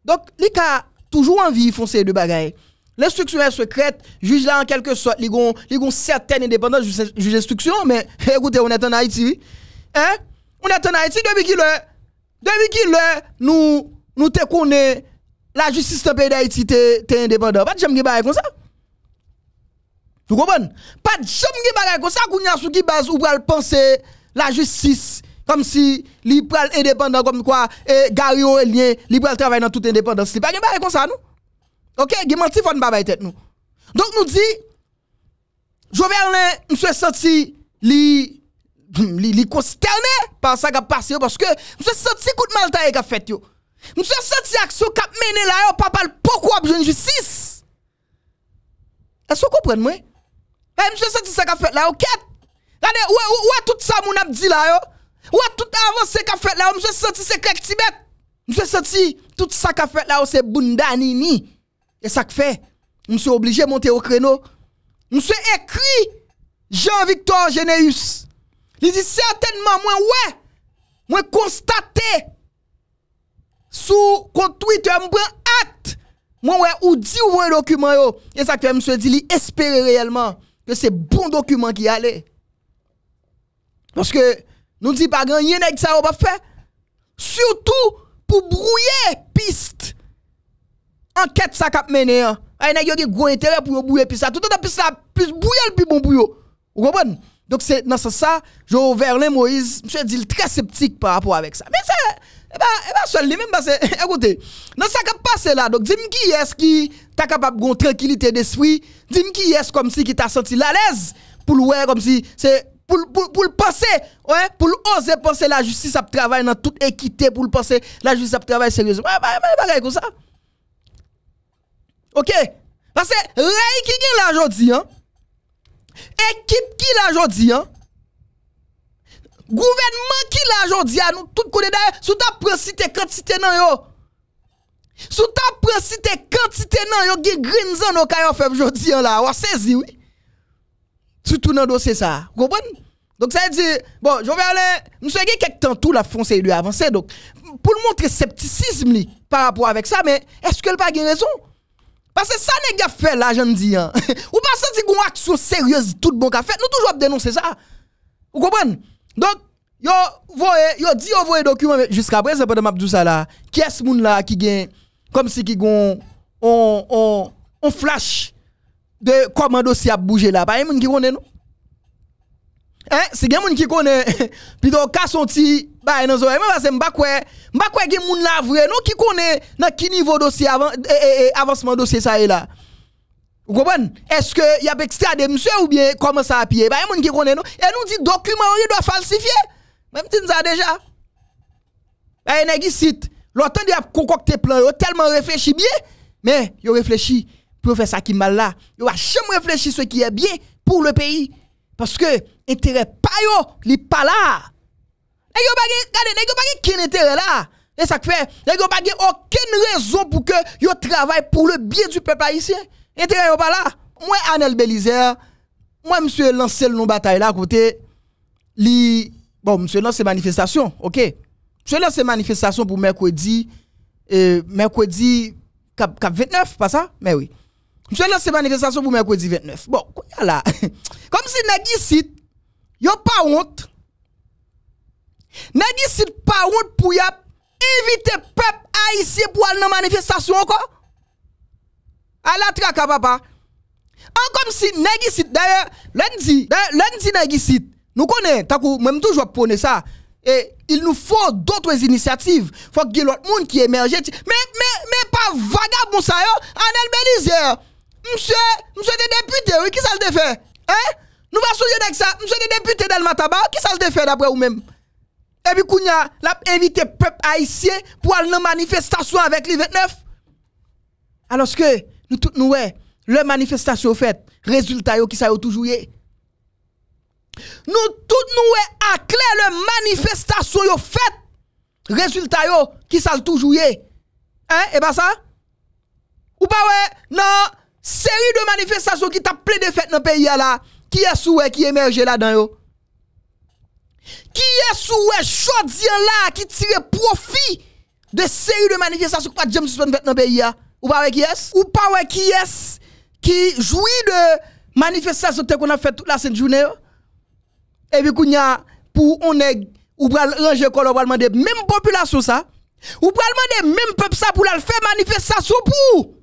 donc, les cas toujours envie de foncer de bagaille. L'instruction est secrète, juge là en quelque sorte, ils ont, une certaine indépendance, juge instruction, mais écoutez, on est en Haïti. Hein? On est en Haïti depuis qu'il est. Depuis qu'il le nous, nous te connaissons, la justice du pays d'Haïti est indépendante. Pas de jamais comme ça. Vous comprenez? Pas de jamais comme ça, qu'on y a sous qui base ou penser la justice Kam si liberal edependant kom mi kwa garyon e lyen, liberal travay nan tout edependant. Sipa gen ba re kon sa nou? Ok, gen mal ti fòn ba bay tèt nou. Donk nou di, jo ven lè, mswe soti, li, li, li kos ternè, pa sa gap pas yo, paske mswe soti kout mal ta ye gap fèt yo. Mswe soti akso kap mène la yo, pa pal pok wap jenji sis. E so kompren mwen? E mswe soti sa gap fèt la yo, ane, ou e tout sa moun ap di la yo? ouais tout avancé qu'a fait là, s'est senti c'est tibète Tibet. s'est senti tout ça qu'a fait là, c'est Bundanini. Et ça que fait, je suis obligé de monter au créneau. Je s'est écrit Jean-Victor Généus. Il dit certainement, moi, ouais, moi constaté sous compte Twitter, je prend acte. Moi, ouais, ou dit ou un document, yo. Et ça que fait, monsieur dit, espérer réellement que c'est bon document qui allait. Parce que, nous disons pas grand rien nèg ça va faire. Surtout pour brouiller piste. Enquête ça cap mener. Hein. Ay nèg yo gros intérêt pour brouiller piste ça. Tout temps piste ça plus brouiller le plus bon brouillot. Vous comprenez Donc c'est dans ce ça, Joe Verlin Moïse, monsieur dit très sceptique par rapport avec ça. Mais c'est eh bien, eh ben, seul lui-même, parce que, écoutez, dans ça qui passé là, donc, dis-moi qui est-ce qui t'a capable de tranquillité d'esprit, dis-moi qui est-ce comme si qui t'a senti à l'aise pour le comme si c'est pour, pour, pour le passer, ouais, pour oser penser la justice à travailler dans toute équité, pour le penser la justice à travailler sérieusement. bah bah, bah, comme ça. Ok? Parce que, Ray qui est là aujourd'hui, hein? Équipe qui là aujourd'hui, hein? Gouvernement qui là aujourd'hui, hein? Nous tout connaissons d'ailleurs, sous ta quantité, quantité, non, yo. Sous ta quantité, quantité, non, yo, qui green zone au caillou fait aujourd'hui, hein, là. On saisi, oui. Surtout dans le dossier ça. Vous comprenez? Donc ça veut dire, bon, je vais aller, monsieur Guy, quelque temps tout la France lui avancer. Donc, pour montrer scepticisme par rapport avec ça, mais est-ce qu'elle pas une raison? Parce que ça n'est pas fait là, je dis. Hein. Ou pas senti qu'on action sérieuse, tout bon qu'a fait. Nous toujours dénoncer ça. Vous comprenez? Donc, yo, voyez, yo, dit, vous voyez document, jusqu'à présent, pendant Mabdou ça là, qui est ce monde là qui gagne, comme si qui gon, on, on, on flash de comment dossier a bougé là. Pas moun qui connaît nous. Hein, c'est gen moun qui connaît plutôt ka son yon bail dans zoé, parce que m'a quoi, m'pa quoi gen moun la vrai nous qui connaît dans ki niveau dossier avant eh, eh, eh, avancement dossier ça est là. Vous comprenez Est-ce que y a de monsieur ou bien comment ça a pied Bah, y a qui connaît nous. Et nous dit document il doit falsifier. Même si ça déjà. Bah, y a il cite. L'autant de concocter plan, tellement réfléchi bien, mais il réfléchi pour faire ça qui mal là. Yo va jamais réfléchir ce qui est bien pour le pays parce que intérêt pas yo, li pas là. Et yo pas regardez, intérêt là. Et ça fait, yo pas aucune raison pour que yo travaille pour le bien du peuple haïtien. Intérêt yo pas là. Moi Anel Bélizer, moi monsieur lancer le non bataille là côté li bon monsieur lance manifestation, OK. Monsieur lance manifestation pour mercredi euh, mercredi 29 pas ça Mais oui. Monsieur là, c'est manifestation pour mercredi 29. Bon, là. Comme si Nagisit, yo pas honte. Nagisit pas honte pour y inviter peuple haïtien pour aller dans manifestation encore. À la traque, hein, papa. En comme si Nagisit, d'ailleurs, lundi, lundi Nagisit, nous connaissons, même toujours prôner ça. Et il nous faut d'autres initiatives. Faut que l'autre monde qui émerge. Mais, mais, mais pas vagabond ça, en Anel Mse, mse de depute, wè, ki sa l'de fè? Hè? Nou va sou yon ek sa, mse de depute del mataba, wè, ki sa l'de fè dabre ou mèm? Ebi kounya, lap evite pep a isye pou al nan manifestasyon avèk li 29. Anoske, nou tout nou wè, lè manifestasyon fèt, rezulta yo ki sa yo toujouye. Nou tout nou wè, akle lè manifestasyon yo fèt, rezulta yo ki sa yo toujouye. Hè? Eba sa? Ou pa wè? Non! Non! série de manifestations qui t'a plein de fêtes dans le pays là, qui est souhait qui émerge là-dedans Qui est souhait chaudien là qui tire profit de série de manifestations qui pas de suspendre dans le pays là Ou pas qui est Ou pas qui est qui jouit de manifestations qu'on a fait toute la saint journée Et puis qu'on a pour on est ou pour ranger colon pour même population ça ou pour demander même peuple ça pour faire manifestation pour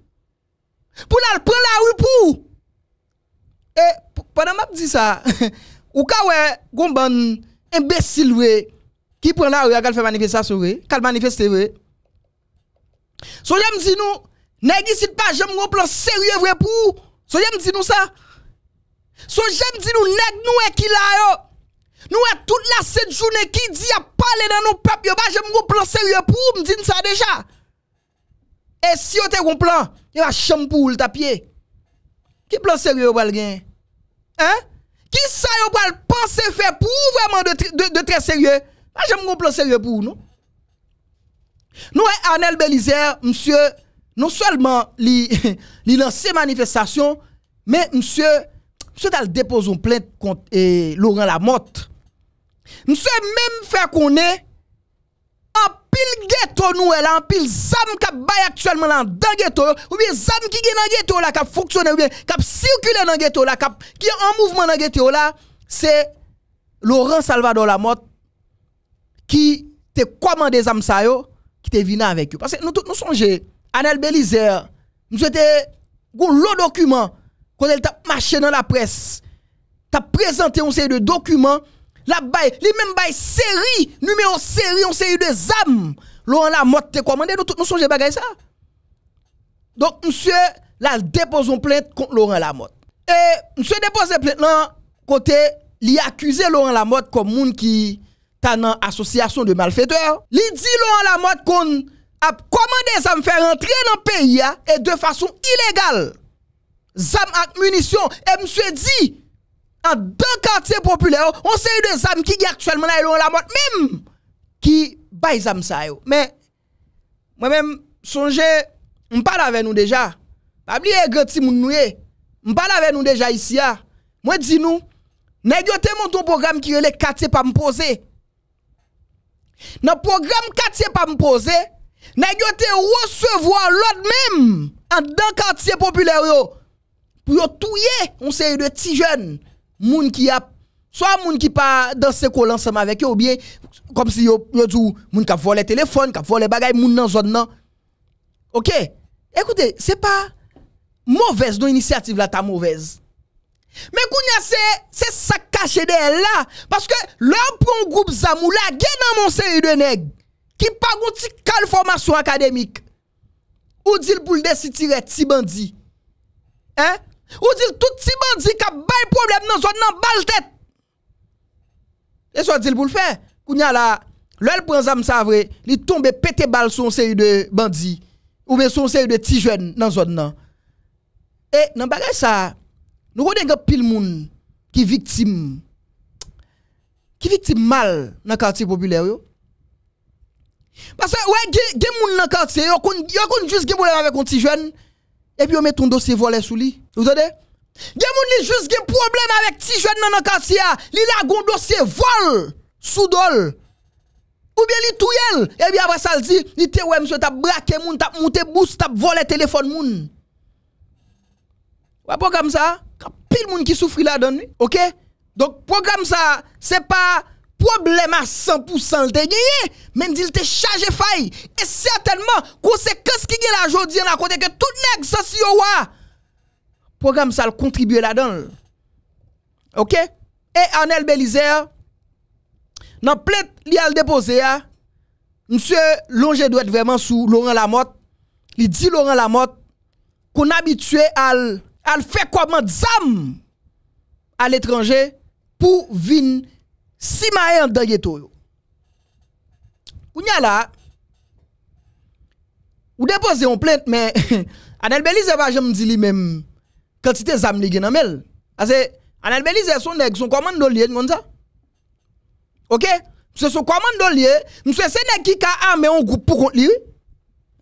Pou la pren la ou pou ou? E, pwana map di sa, ou ka wè gom ban imbesil wè, ki pren la ou ya kal fè manifestasyon wè, kal manifesté wè. So jèm di nou, neg isit pa jèm wè plos seriè vwè pou ou? So jèm di nou sa? So jèm di nou neg nou e kila yo? Nou e tout la set jounè ki di a pale nan nou pep yo, pa jèm wè plos seriè pou ou? M di nou sa deja? Et si vous avez un plan, il y a chambre pour le tapier. Qui plan sérieux vous avez Hein? Qui ça vous avez pensé faire pour vraiment de, très sérieux? j'aime un plan sérieux pour nous. Nous, hein, Anel Belizer, monsieur, non seulement il lance manifestation, mais monsieur, monsieur, il dépose une plainte contre eh, Laurent Lamotte. Monsieur, même faire qu'on est pile ghetto nous là, en hein, pile zam qui bail actuellement là dans ghetto ou bien zam qui est dans ghetto là qui fonctionne ou bien qui circule dans ghetto là qui est en mouvement dans ghetto là, c'est Laurent Salvador Lamotte qui te commandé zam ça yo, qui te venu avec eux. Parce que nous tous nous songe Anel Belizer, nous était gon lot document quand elle t'a marché dans la presse, t'a présenté un série de documents la baye, li même baye série, numéro série, on série de zam. Laurent Lamotte te commandé, nous nous songe bagay ça. Donc monsieur la dépose plainte contre Laurent Lamotte. Et monsieur dépose plainte là côté li Laurent Lamotte comme moun qui ta nan association de malfaiteurs. Li dit Laurent Lamotte qu'on a commandé zam faire entrer dans le pays et de façon illégale. Zam avec munitions et monsieur dit an dè kantye populè yo, on ah. se yu de zam ki gè aktuelman a yon lamot, mèm ki bay zam sa yo. Mè, mwen mèm sonje, mpada ve nou deja, mpada ve nou deja isi ya, mwen di nou, nan yon te monton program ki yon le kantye pa mpoze, nan program kantye pa mpoze, nan yon te wosevwa lòd mèm, an dè kantye populè yo, pou yo touye, on se yu de ti jèn, moun ki ap, swa moun ki pa dansè kol ansèm avèk yo, ou bien, kom si yo, moun kap folè telefon, kap folè bagay, moun nan zon nan. Ok? Ekoute, se pa, mouvez nou inisiativ la ta mouvez. Men koun ya se, se sa kache de la, paske, lòm proun groub zamou la, gen nan monsè yon denèg, ki pa goun ti kal formasyon akademik, ou dil pou lde si tiret si bandi. En? Ou dit tout petit bandit qui a bail problème dans zone nan balle tête. Et soit dit pour le faire. Kounya là, l'el prend zam ça vrai, li tombe pété balle son série de bandits ou bien son série de petits jeunes dans zone nan. Et dans e, bagay ça, nous connaissons pile moun qui victime qui victime mal dans le quartier populaire yo. Parce que ouais, gen moun dans quartier yo kon juste gen problème avec un petit jeune et puis on met ton dossier volé sous lui. Vous entendez gens qui li juste gen problème avec ti jeune nan quartier, li la gon dossier vol sous dol. Ou bien li touyel, et puis après ça il dit, li te ouais monsieur t'a braqué moun, t'a monté boost, t'a volé téléphone moun. Ouais, programme ça, pile moun qui souffre là-dedans, OK Donc programme ça, c'est pas problème à 100% le gagné, même s'il te chargé faille. Et certainement, qu'est-ce qui gagne la aujourd'hui, à côté que tout nèg si le Programme ça le là-dedans. OK Et Anel Belizer dans plainte il a déposé M. Hein. monsieur Longer doit être vraiment sous Laurent Lamotte. Il dit Laurent Lamotte qu'on habitué à à faire quoi zam à l'étranger pour venir Si ma e an danyeto yo. Ou nye la, ou depoze yon plente men, an el belize va jen mdili men, kwa titen zam li genan mel. Ase, an el belize son neg, son kwa man do liye, nyon za? Ok? Mse son kwa man do liye, mse se neg ki ka ame yon goup pou kont li.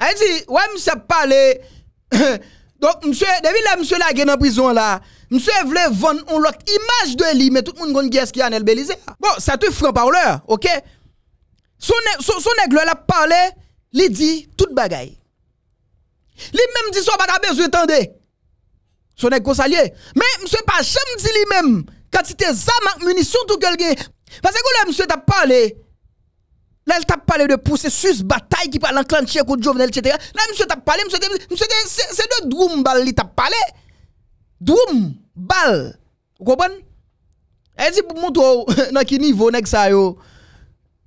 Ase, wè mse pale, mse se pale, Donk msye, devine la msye la gen an prizon la, msye vle von on lot imaj de li men tout moun kon gyes ki an el belize. Bon, sa te fran parleur, ok, son ek le la parle, li di tout bagay. Li menm di so pata bezwe tende, son ek kosalye. Men msye pa chanm di li menm, katite zaman munisyon tout ke lge. Pase kou la msye ta pale, Là, elle t'a parlé de pousser sus bataille qui parle enclencher de Jovenel, etc. Là, monsieur t'a parlé, monsieur, monsieur c'est de Droum Bal il t'a parlé. Droum Bal. Vous comprenez? Elle dit, pour montrer dans quel niveau, nèg ça, yo.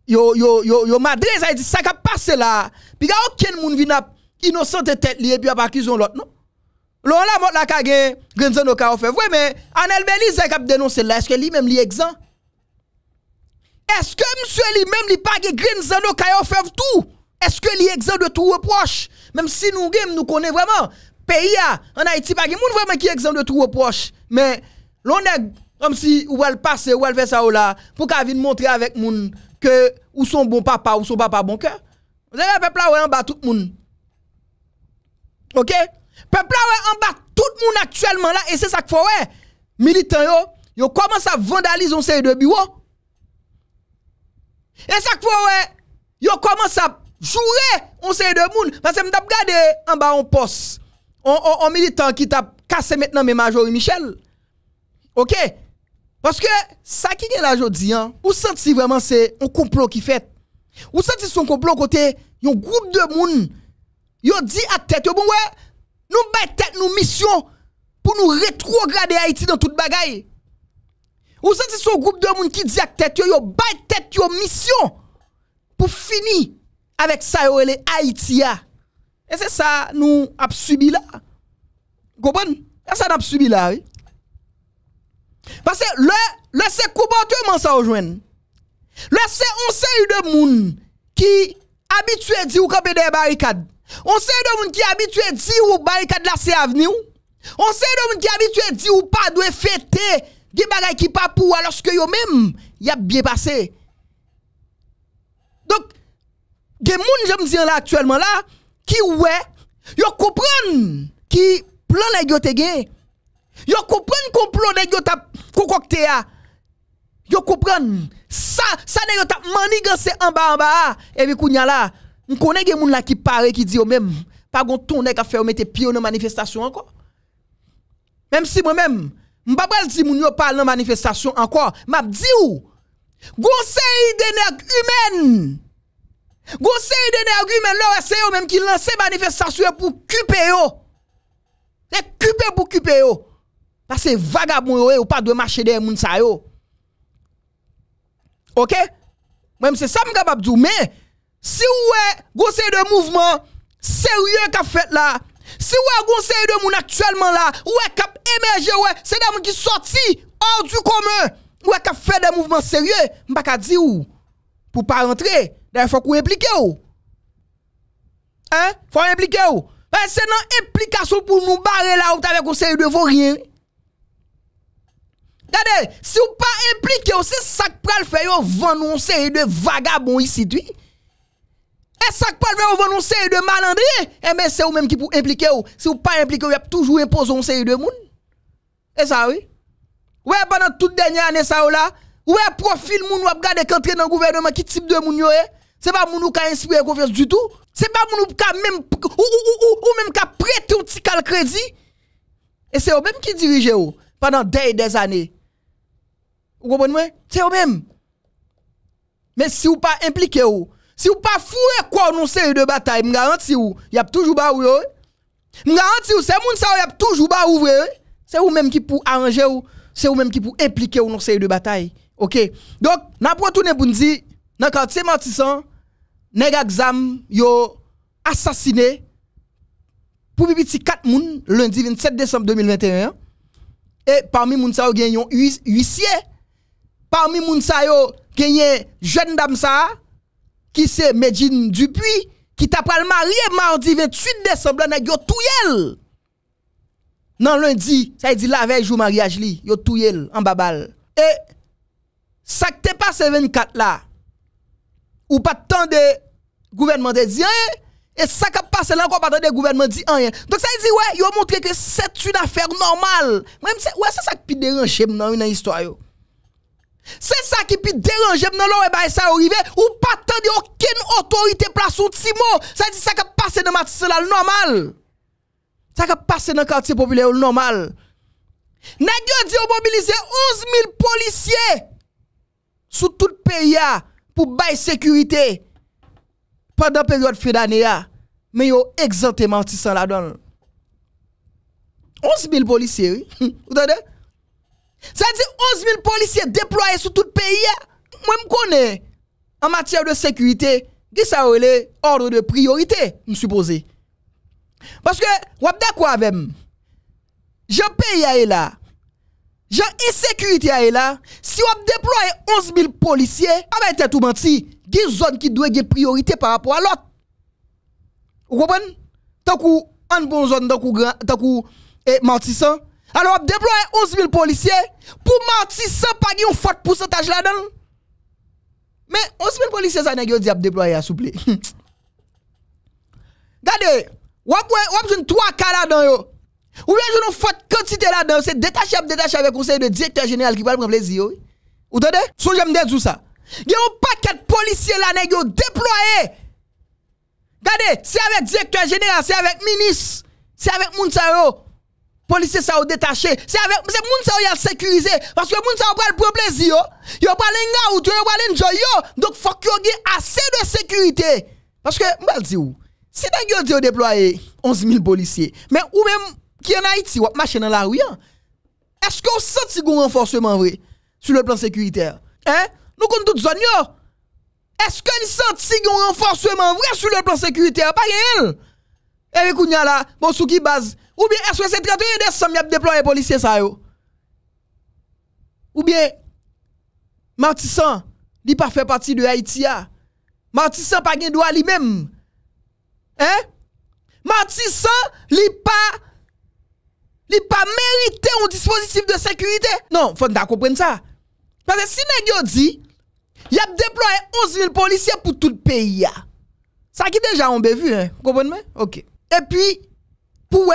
Yo, yo, yo, yo, madresse, elle dit, ça qui a passé là. Puis, il a aucun monde vient innocent de tête et puis a pas l'autre, non? L'on la mort la cagé grenzano no ka fait. Oui, mais Anel Belize qui a dénoncé là, est-ce que lui-même lui exempt? Est-ce que M. lui-même li pas green zano kayo fait tout Est-ce que li exempt de tout reproche Même si nous game nous connaît vraiment pays en Haïti pas moun vraiment qui exempt de tout reproche mais l'on est comme si ou elle passer ou elle fait ça là pour qu'elle vienne montrer avec moun que ou son bon papa ou son papa bon cœur. Vous avez peuple là ouais en bas tout le monde. OK Peuple là ouais en bas tout le monde actuellement là et c'est ça qu'il faut ouais. Militants yo, yo commence à vandaliser un série de bureaux et ça fois, ouais, yo commence à jouer on sait de monde parce que m't'a regardé en bas un poste. un militant qui t'a cassé maintenant mes majors Michel. OK Parce que ça qui est là aujourd'hui hein, vous vous senti vraiment c'est un complot qui fait. Vous sentez son complot côté un groupe de monde yo dit à tête bon ouais nous mettons tête nous mission pour nous rétrograder Haïti dans toute bagaille. Ou senti son groupe de monde qui dit à tête yo, yo bay tête yo mission pour finir avec ça yo les Haïti Et c'est ça nous ap subi là. Comprenez C'est ça nous subi là. Oui? Parce que le le c'est comportement ça rejoindre. Le c'est on yu de monde qui habitué dit ou camper des barricade On yu de moun qui habitué di ou barricade là c'est avenir. On yu de moun qui habitué dit ou pas doit fêter des bagay qui pas pour alors que yo même y a bien passé donc des moun j'aime dire là actuellement là qui ouais yo comprennent qui plan nèg yo te gen yo comprennent complot nèg yo t'a concocté ah. e a yo comprennent ça ça nèg yo t'a manigancé en bas en bas et puis kounya là on connaît des moun là qui paraît qui dit yo même pas gon tourner nèg a faire mettre pied dans manifestation encore même si moi-même Mbap wèl di moun yo pale nan manifestasyon anko, mbap di ou, gosei dene agumen, gosei dene agumen lè wè se yo menm ki lansè manifestasyon pou kupe yo, lè kupe pou kupe yo, la se vagab moun yo e ou pa dwe mache de moun sa yo. Ok? Mwenm se sa mga bap di ou, menm, si ou wè e gosei dene mouvment, se wè yon ka fèt la, Si wè goun seride moun aktuelman la, wè kap emerje wè, se dè moun ki soti, ordu koman, wè kap fè dè mouvman serye, mbak a di ou pou pa rentre, dè fòk ou implike ou. Fòk ou implike ou. Se nan implikasyon pou moun bare la ou tè vè goun seride vò rien. Gade, si ou pa implike ou, se sak pral fè yo vannoun seride vagabon isi tui. Et eh, ça que Paul veut vous une série de et eh, mais c'est vous-même qui pour impliquer Si vous pas impliqué, vous avez toujours imposé un série de monde. Et eh, ça, oui. Ouais, pendant toute dernière année, ça, là, ouais, profil moun ou regardé qu'entrer dans le gouvernement, qui type de moun Ce C'est pas moun qui a inspiré confiance du tout. C'est pas moun qui a même, ou, même qui a prêté un petit crédit. Et c'est vous-même qui dirigez vous pendant des années. Vous comprenez? C'est vous-même. Mais si vous pas impliqué vous, si vous pas foué quoi de bataille, vous garantis ou, y a toujours ba ou yo. Eh? garantis ou c'est moun ça y a toujours ba ouvre. C'est vous même qui pour arranger ou, c'est eh? vous même qui pour impliquer ou non série de bataille. OK. Donc, n'a pas tourner pour dire dans quartier Martissan, nèg exam yo assassiné pour petit 4 moun lundi 27 décembre 2021. Et eh, parmi moun sa yo ont huissier. Parmi moun sa yo une jeune dame ça qui c'est Medine Dupuis, qui t'a le marié mardi 28 décembre, na yo yel. Non lundi, ça dit la veille jour mariage li, yo yel en babal. Et ça t'es passé 24 là. Ou pas tant de gouvernement de dire et ça qui passé là encore pas tant de gouvernement dit rien. Donc ça dit ouais, yo montré que c'est une affaire normale. Même ouais, c'est ça qui dérange dans une histoire c'est ça qui peut déranger dans l'eau eh ben, ça arrive ou pas attendre aucune autorité place ou timo. Ça dit ça qui passe dans Matisse là normal. Ça qui passe dans quartier populaire normal. N'a dit on mobiliser 11 000 policiers sur tout le pays ah, pour la sécurité pendant la période fin d'année ah. mais yo exempté Matisse là donne. 11 000 policiers, oui. Vous Sa di 11.000 polisye deploye sou tout peyi ya, mwen m konen. An matyèr de sekurite, gisa wèle orde de priorite m supose. Paske wap dekwa avèm, jan peyi ya e la, jan isekurite ya e la, si wap deploye 11.000 polisye, an ah mwen te tou bant si, gise zon ki dwe gie priorite parapò alot. Wapen, takou an bon zon takou moutisan, Alors, déployer 11 000 policiers pour mentir sans pas un fort pourcentage là-dedans. Mais 11 000 policiers, ça n'a pas dit à s'il vous vous Regardez, avez 3 cas là-dedans. Ou bien une forte quantité là-dedans. C'est détaché détaché avec le conseil de directeur général qui va prendre plaisir. Vous entendez Sous j'aime dire tout ça. Il y a un paquet de policiers là, dedans déployé. Regardez, c'est avec le directeur général, c'est avec le ministre, c'est avec Mounsaro policiers ça détaché. C'est avec c'est moun ça a sécurisé parce que moun ça prend pour plaisir yo. Yo prend ou yo pas enjoy yo. Donc faut que ait assez de sécurité parce que m'a le ou si nèg yo déployer 11 000 policiers mais ou même qui en Haïti ou marcher dans la rue hein. Est-ce que vous sentez un renforcement vrai sur le plan sécuritaire Hein Nous comptons toute zone yo. Est-ce que vous sentons un renforcement vrai sur le plan sécuritaire Pas rien. Et puis, là, bon, sous qui base Ou bien SOS 31 des som y ap deplore policye sa yo? Ou bien Matisan li pa fè pati de Haiti ya? Matisan pa gen do a li mem? Eh? Matisan li pa Li pa merite ou dispositif de sekurite? Non, fòn ta kompren sa. Pase si negyo di, y ap deplore 11000 policye pou tout peyi ya. Sa ki deja onbevi, eh. Kompren men? Ok. E pi... pour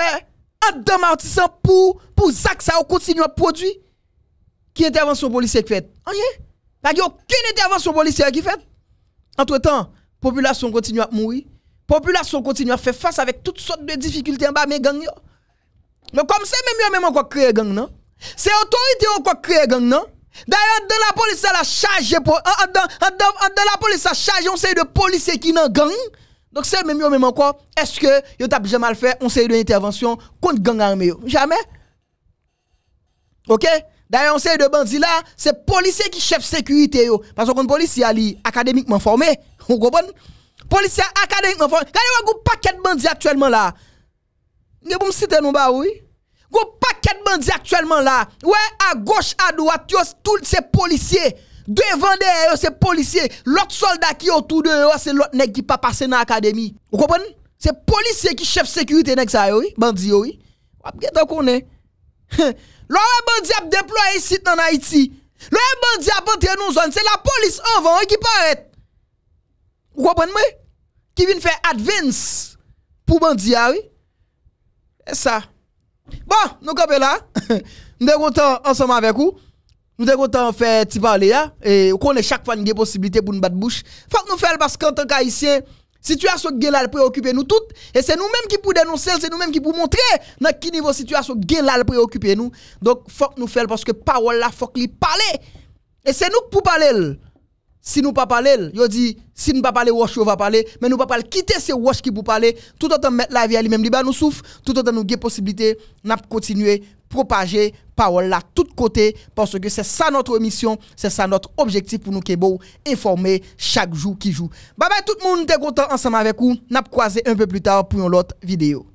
Adam Artisan pour pour Zach ça continue à produire qui intervention policière qui fait rien pas aucune intervention policière qui fait entre-temps population continue à mourir population continue à faire face avec toutes sortes de difficultés en bas mais gang mais comme c'est même yo même encore créer gang non c'est autorité encore créer gang non D'ailleurs, dans la police, ça la charge, dans, la police, a charge, on sait de policiers qui n'ont gang, donc c'est même même encore, est-ce que yo t'a jamais fait on série d'intervention contre gang armé Jamais. OK D'ailleurs, on sait de bandits là, c'est policiers qui chef sécurité parce qu'on policier ali académiquement formé, vous comprenez Policier académiquement formé. Quand un paquet de bandits actuellement là. Ne me citer nous bas, oui. Gros paquet de bandits actuellement là. Ouais, à gauche, à droite, tous ces policiers Dwe vande yo se polisye, lot solda ki otou de yo se lot nek ki pa pase nan akademi. Ou kopan? Se polisye ki chef sekurite nek sa yo, bandi yo. Wap get an konen? Lo wè bandi ap deploye sit nan Haiti. Lo wè bandi ap antre nou zon, se la polis avan, wè ki pa ret. Ou kopan mwen? Ki vin fè advance pou bandi yo. Ah, e sa. Bon, nou kopen la. Nou dekontan ansoman vek ou. Nou te kontan fè ti pale ya, ou konè chak fwa nge posibilite pou nou bat bouch. Fòk nou fèl paske an ton ka isyen, situasyon gen la lè pou y okupè nou tout, e se nou menm ki pou denonsel, se nou menm ki pou montre, nan ki nivou situasyon gen la lè pou y okupè nou. Donk fòk nou fèl paske pawol la fòk li pale, e se nou pou pale lè. Si nous pas parler, yo dit, si nous pas parler, Wash va parler, mais nous pas parler, quitter ces Wash qui vous parler, tout autant mettre la vie à lui-même, nous souffre, tout autant nous avons possibilité, n'a continuer propager parole là tout côté parce que c'est ça notre mission, c'est ça notre objectif pour nous kebo informer chaque jour qui joue. Bye bye tout le monde, est content ensemble avec vous. N'a croiser un peu plus tard pour une autre vidéo.